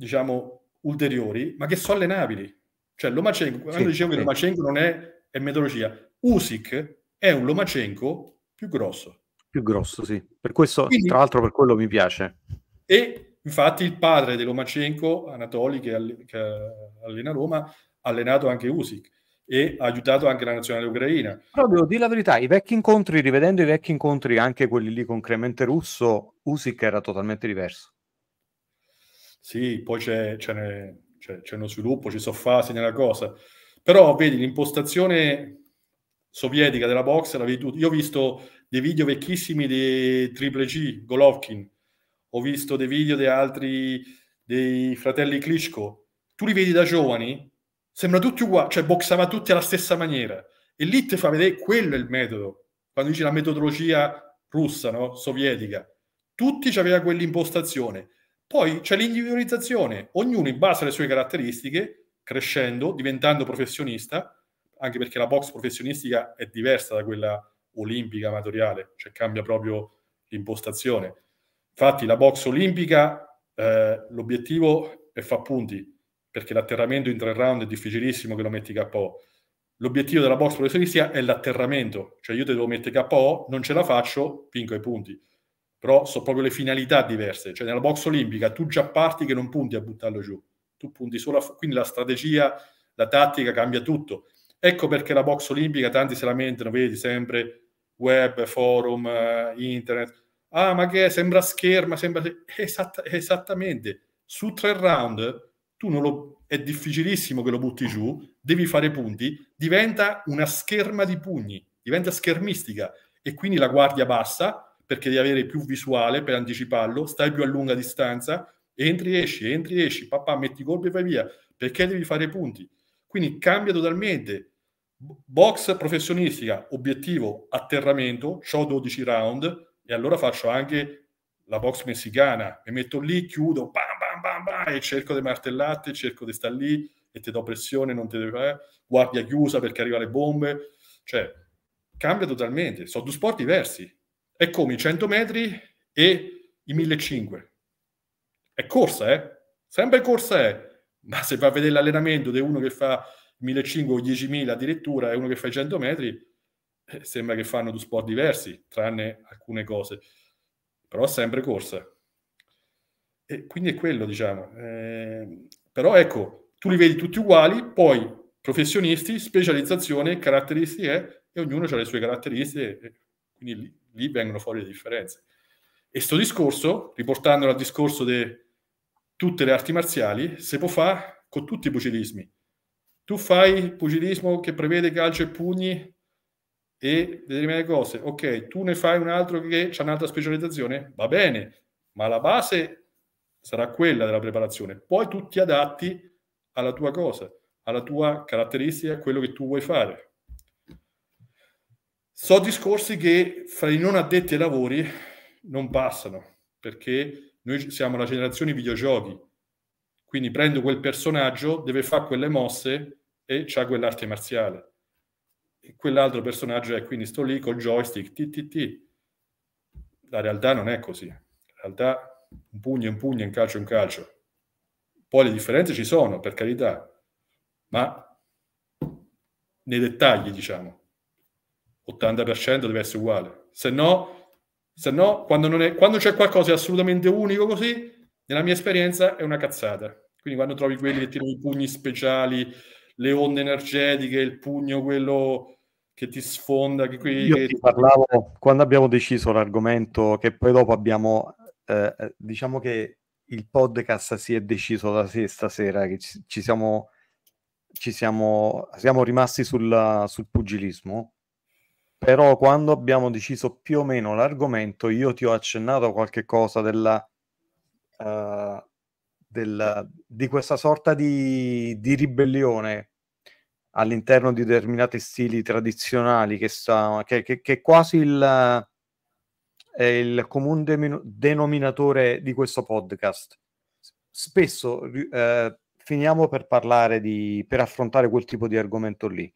diciamo, ulteriori, ma che sono allenabili. Cioè Lomachenko, quando sì, dicevo sì. che Lomachenko non è, è metodologia, Usic è un Lomachenko più grosso. Più grosso, sì. Per questo, Quindi, tra l'altro, per quello mi piace. E infatti il padre di Lomachenko, Anatoli, che, all- che allena Roma, ha allenato anche Usic e ha aiutato anche la nazionale ucraina. Però devo dire la verità, i vecchi incontri, rivedendo i vecchi incontri, anche quelli lì con Cremente Russo, Usic era totalmente diverso. Sì, poi c'è, c'è, c'è, c'è uno sviluppo, ci sono fasi nella cosa. Però vedi l'impostazione sovietica della box, la vedi tu. Io ho visto dei video vecchissimi di Triple G, Golovkin, ho visto dei video di altri, dei fratelli Klitschko. Tu li vedi da giovani, Sembra tutti uguali, cioè boxava tutti alla stessa maniera. E lì ti fa vedere quello è il metodo. Quando dici la metodologia russa, no? sovietica, tutti avevano quell'impostazione poi c'è l'individualizzazione, ognuno in base alle sue caratteristiche, crescendo, diventando professionista, anche perché la box professionistica è diversa da quella olimpica amatoriale, cioè cambia proprio l'impostazione. Infatti la box olimpica, eh, l'obiettivo è fa punti, perché l'atterramento in tre round è difficilissimo che lo metti KO. L'obiettivo della box professionistica è l'atterramento, cioè io te devo mettere KO, non ce la faccio, vinco i punti però sono proprio le finalità diverse. Cioè nella box olimpica tu già parti che non punti a buttarlo giù, tu punti solo a... quindi la strategia, la tattica cambia tutto. Ecco perché la box olimpica tanti si lamentano, vedi sempre web, forum, eh, internet. Ah, ma che è? Sembra scherma, sembra... Esatta, esattamente. Su tre round tu non lo... è difficilissimo che lo butti giù, devi fare punti, diventa una scherma di pugni, diventa schermistica e quindi la guardia bassa perché devi avere più visuale per anticiparlo, stai più a lunga distanza, entri, esci, entri, esci, papà, metti colpi e vai via, perché devi fare punti. Quindi cambia totalmente. Box professionistica, obiettivo, atterramento, ho 12 round e allora faccio anche la box messicana, e metto lì, chiudo, bam, bam, bam, bam, e cerco di martellate, cerco di stare lì e ti do pressione, non ti devi fare, guardia chiusa perché arriva le bombe, cioè cambia totalmente, sono due sport diversi, è come i 100 metri e i 1500. È corsa, eh? Sempre corsa è, ma se va a vedere l'allenamento di uno che fa 1500 o 10.000 addirittura e uno che fa i 100 metri, eh, sembra che fanno due sport diversi, tranne alcune cose, però sempre corsa. E quindi è quello, diciamo. Eh, però ecco, tu li vedi tutti uguali, poi professionisti, specializzazione, caratteristiche, eh, e ognuno ha le sue caratteristiche, eh, quindi lì vengono fuori le differenze. E sto discorso, riportandolo al discorso di tutte le arti marziali, si può fare con tutti i pugilismi. Tu fai pugilismo che prevede calcio e pugni e determinate cose, ok, tu ne fai un altro che ha un'altra specializzazione, va bene, ma la base sarà quella della preparazione. Poi tu ti adatti alla tua cosa, alla tua caratteristica, a quello che tu vuoi fare. So discorsi che fra i non addetti ai lavori non passano, perché noi siamo la generazione videogiochi, quindi prendo quel personaggio, deve fare quelle mosse e c'ha quell'arte marziale. E quell'altro personaggio è quindi sto lì col joystick, ti, ti, ti. La realtà non è così. in realtà un pugno è un pugno, un calcio è un calcio. Poi le differenze ci sono, per carità, ma nei dettagli, diciamo. 80% deve essere uguale. Se no, se no quando, è, quando c'è qualcosa di assolutamente unico così, nella mia esperienza è una cazzata. Quindi quando trovi quelli che tirano i pugni speciali, le onde energetiche, il pugno quello che ti sfonda. Che qui, Io che... ti parlavo quando abbiamo deciso l'argomento che poi dopo abbiamo, eh, diciamo che il podcast si è deciso da sé stasera, che ci, ci siamo, ci siamo, siamo rimasti sulla, sul pugilismo però quando abbiamo deciso più o meno l'argomento, io ti ho accennato qualche cosa della, uh, eh, della, di questa sorta di, di, ribellione all'interno di determinati stili tradizionali che, sta, che, che, che quasi il, è il comune de- denominatore di questo podcast. Spesso uh, finiamo per parlare di, per affrontare quel tipo di argomento lì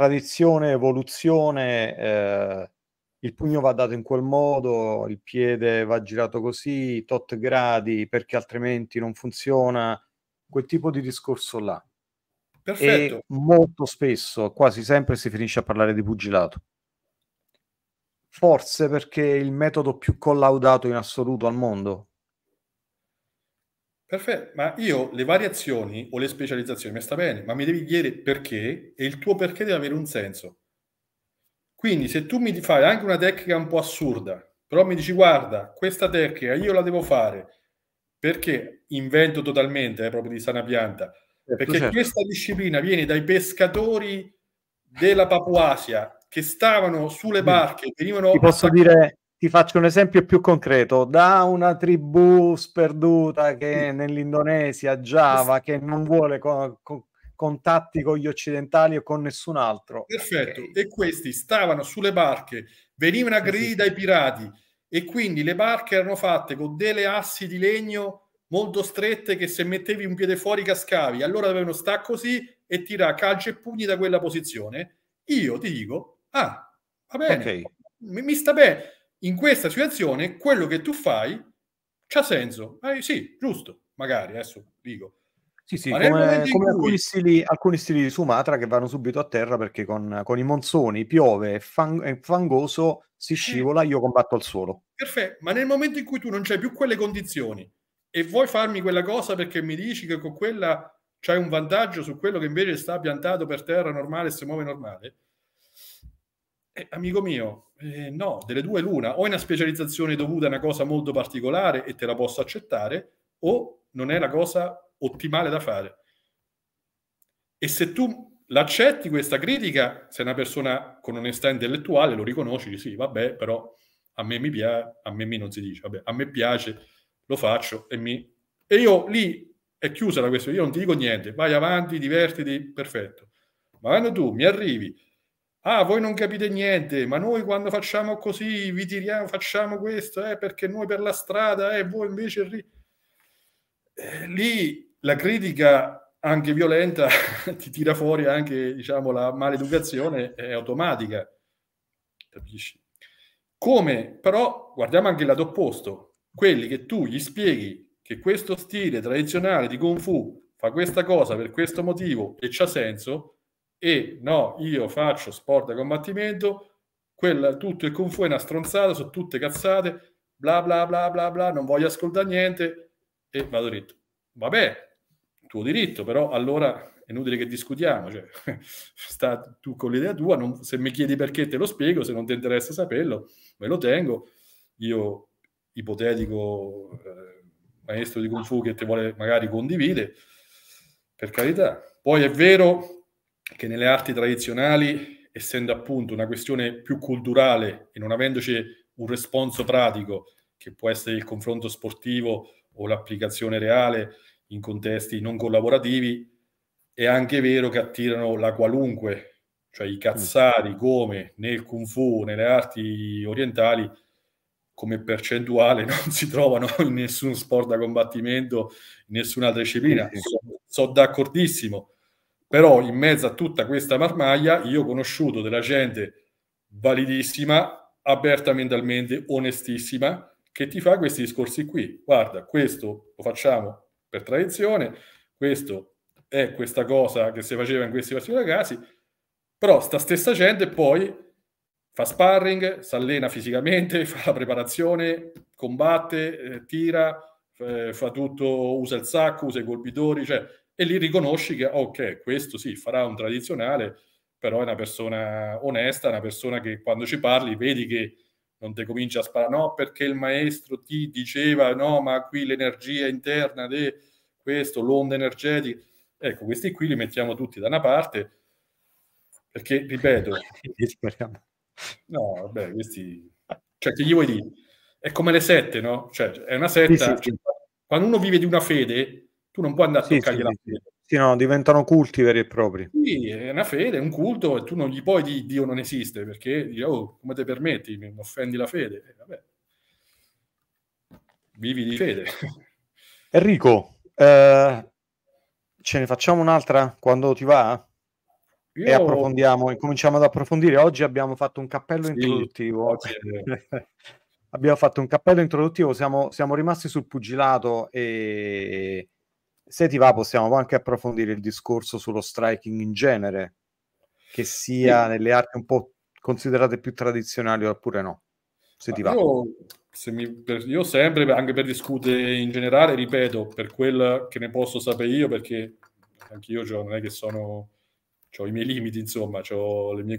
tradizione, evoluzione, eh, il pugno va dato in quel modo, il piede va girato così, tot gradi perché altrimenti non funziona, quel tipo di discorso là. Perfetto. E molto spesso, quasi sempre, si finisce a parlare di pugilato. Forse perché è il metodo più collaudato in assoluto al mondo, Perfetto, ma io le variazioni o le specializzazioni mi sta bene, ma mi devi chiedere perché e il tuo perché deve avere un senso. Quindi se tu mi fai anche una tecnica un po' assurda, però mi dici guarda, questa tecnica io la devo fare perché invento totalmente, eh, proprio di sana pianta, certo, perché certo. questa disciplina viene dai pescatori della Papuasia che stavano sulle barche, venivano... Ti posso dire ti faccio un esempio più concreto, da una tribù sperduta che nell'Indonesia, Giava, che non vuole co- co- contatti con gli occidentali o con nessun altro. Perfetto, okay. e questi stavano sulle barche, venivano aggrediti sì. dai pirati e quindi le barche erano fatte con delle assi di legno molto strette che se mettevi un piede fuori cascavi, allora dovevano stare così e tirare calci e pugni da quella posizione. Io ti dico, ah, va bene, okay. mi, mi sta bene in questa situazione quello che tu fai c'ha senso. Eh, sì, giusto, magari, adesso dico. Sì, sì, Ma come, come cui... alcuni, stili, alcuni, stili, di Sumatra che vanno subito a terra perché con, con i monzoni piove e fang- fangoso si eh. scivola, io combatto al suolo. Perfetto, ma nel momento in cui tu non c'hai più quelle condizioni e vuoi farmi quella cosa perché mi dici che con quella c'hai un vantaggio su quello che invece sta piantato per terra normale e si muove normale, eh, amico mio, eh, no, delle due l'una, o è una specializzazione dovuta a una cosa molto particolare e te la posso accettare, o non è la cosa ottimale da fare. E se tu l'accetti questa critica, sei una persona con onestà intellettuale, lo riconosci, sì, vabbè, però a me mi piace, a me mi non si dice, vabbè, a me piace, lo faccio e mi... E io lì è chiusa la questione, io non ti dico niente, vai avanti, divertiti, perfetto. Ma quando tu mi arrivi Ah, voi non capite niente, ma noi quando facciamo così, vi tiriamo, facciamo questo, eh, perché noi per la strada, eh, voi invece... Ri... Eh, lì la critica, anche violenta, ti tira fuori anche, diciamo, la maleducazione è automatica. Capisci? Come, però, guardiamo anche il lato opposto. Quelli che tu gli spieghi che questo stile tradizionale di Kung Fu fa questa cosa per questo motivo e c'ha senso, e no, io faccio sport da combattimento, quella, tutto il Kung Fu è una stronzata, sono tutte cazzate, bla bla bla bla bla, non voglio ascoltare niente e vado dritto. Vabbè, tuo diritto, però allora è inutile che discutiamo, cioè, sta tu con l'idea tua, non, se mi chiedi perché te lo spiego, se non ti interessa saperlo, me lo tengo, io ipotetico eh, maestro di Kung Fu che te vuole magari condivide, per carità. Poi è vero che nelle arti tradizionali, essendo appunto una questione più culturale e non avendoci un responso pratico, che può essere il confronto sportivo o l'applicazione reale in contesti non collaborativi, è anche vero che attirano la qualunque, cioè i cazzari come nel kung fu, nelle arti orientali, come percentuale non si trovano in nessun sport da combattimento, in nessuna disciplina. Sono so d'accordissimo, però in mezzo a tutta questa marmaglia io ho conosciuto della gente validissima, aperta mentalmente, onestissima, che ti fa questi discorsi qui. Guarda, questo lo facciamo per tradizione, questo è questa cosa che si faceva in questi particolari casi, però sta stessa gente poi fa sparring, si allena fisicamente, fa la preparazione, combatte, eh, tira, eh, fa tutto, usa il sacco, usa i colpitori, cioè e lì riconosci che, ok, questo sì, farà un tradizionale, però è una persona onesta, una persona che quando ci parli vedi che non ti comincia a sparare, no, perché il maestro ti diceva, no, ma qui l'energia interna di questo, l'onda energetica. Ecco, questi qui li mettiamo tutti da una parte, perché, ripeto... No, vabbè, questi... Cioè, che gli vuoi dire? È come le sette, no? Cioè, è una setta... Sì, sì, sì. Cioè, quando uno vive di una fede, tu non puoi andare sì, a toccargli sì, la fede. Sì, no, diventano culti veri e propri. Sì, è una fede, è un culto e tu non gli puoi dire Dio non esiste perché dici, oh, come te permetti, mi offendi la fede. Eh, vabbè. Vivi di fede. Enrico, eh, ce ne facciamo un'altra quando ti va? Io... E approfondiamo e cominciamo ad approfondire. Oggi abbiamo fatto un cappello sì, introduttivo. abbiamo fatto un cappello introduttivo, siamo, siamo rimasti sul pugilato e se ti va possiamo anche approfondire il discorso sullo striking in genere, che sia sì. nelle arti un po' considerate più tradizionali oppure no. Se ti va. Io, se mi, per, io sempre, anche per discutere in generale, ripeto, per quel che ne posso sapere io, perché anche io non è che sono... ho i miei limiti, insomma, ho le mie,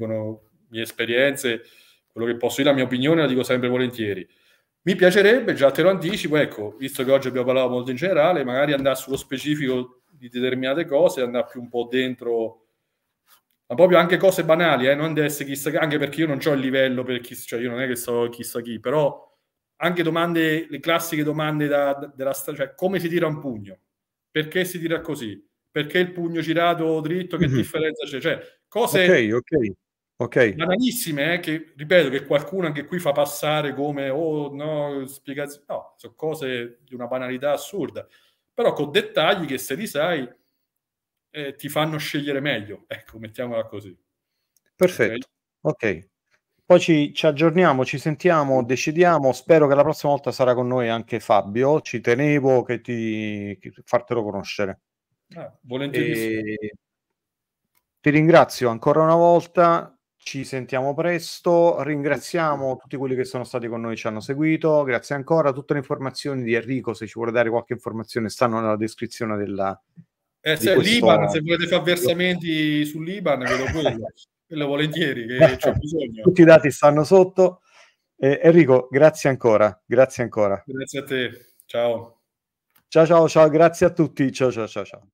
mie esperienze, quello che posso dire, la mia opinione la dico sempre volentieri mi piacerebbe, già te lo anticipo, ecco, visto che oggi abbiamo parlato molto in generale, magari andare sullo specifico di determinate cose, andare più un po' dentro, ma proprio anche cose banali, eh, non deve essere chissà che, anche perché io non ho il livello per chi, cioè io non è che so chissà chi, però anche domande, le classiche domande da, della strada, cioè come si tira un pugno? Perché si tira così? Perché il pugno girato dritto? Che mm-hmm. differenza c'è? Cioè, cose... Ok, ok Ok. Banalissime, eh, che ripeto che qualcuno anche qui fa passare come, oh no, spiegazioni. No, sono cose di una banalità assurda, però con dettagli che se li sai eh, ti fanno scegliere meglio. Ecco, mettiamola così. Perfetto. ok. okay. Poi ci, ci, aggiorniamo, ci sentiamo, mm. decidiamo. Spero che la prossima volta sarà con noi anche Fabio. Ci tenevo che ti che, fartelo conoscere. Ah, volentieri. Ti ringrazio ancora una volta. Ci sentiamo presto, ringraziamo tutti quelli che sono stati con noi e ci hanno seguito, grazie ancora, tutte le informazioni di Enrico, se ci vuole dare qualche informazione, stanno nella descrizione della... Eh, se, questo... Liban, se volete fare versamenti sull'Iban, vedo quello, quello volentieri, che c'è bisogno. Tutti i dati stanno sotto. Eh, Enrico, grazie ancora, grazie ancora. Grazie a te, ciao. Ciao ciao ciao, grazie a tutti, ciao ciao ciao ciao.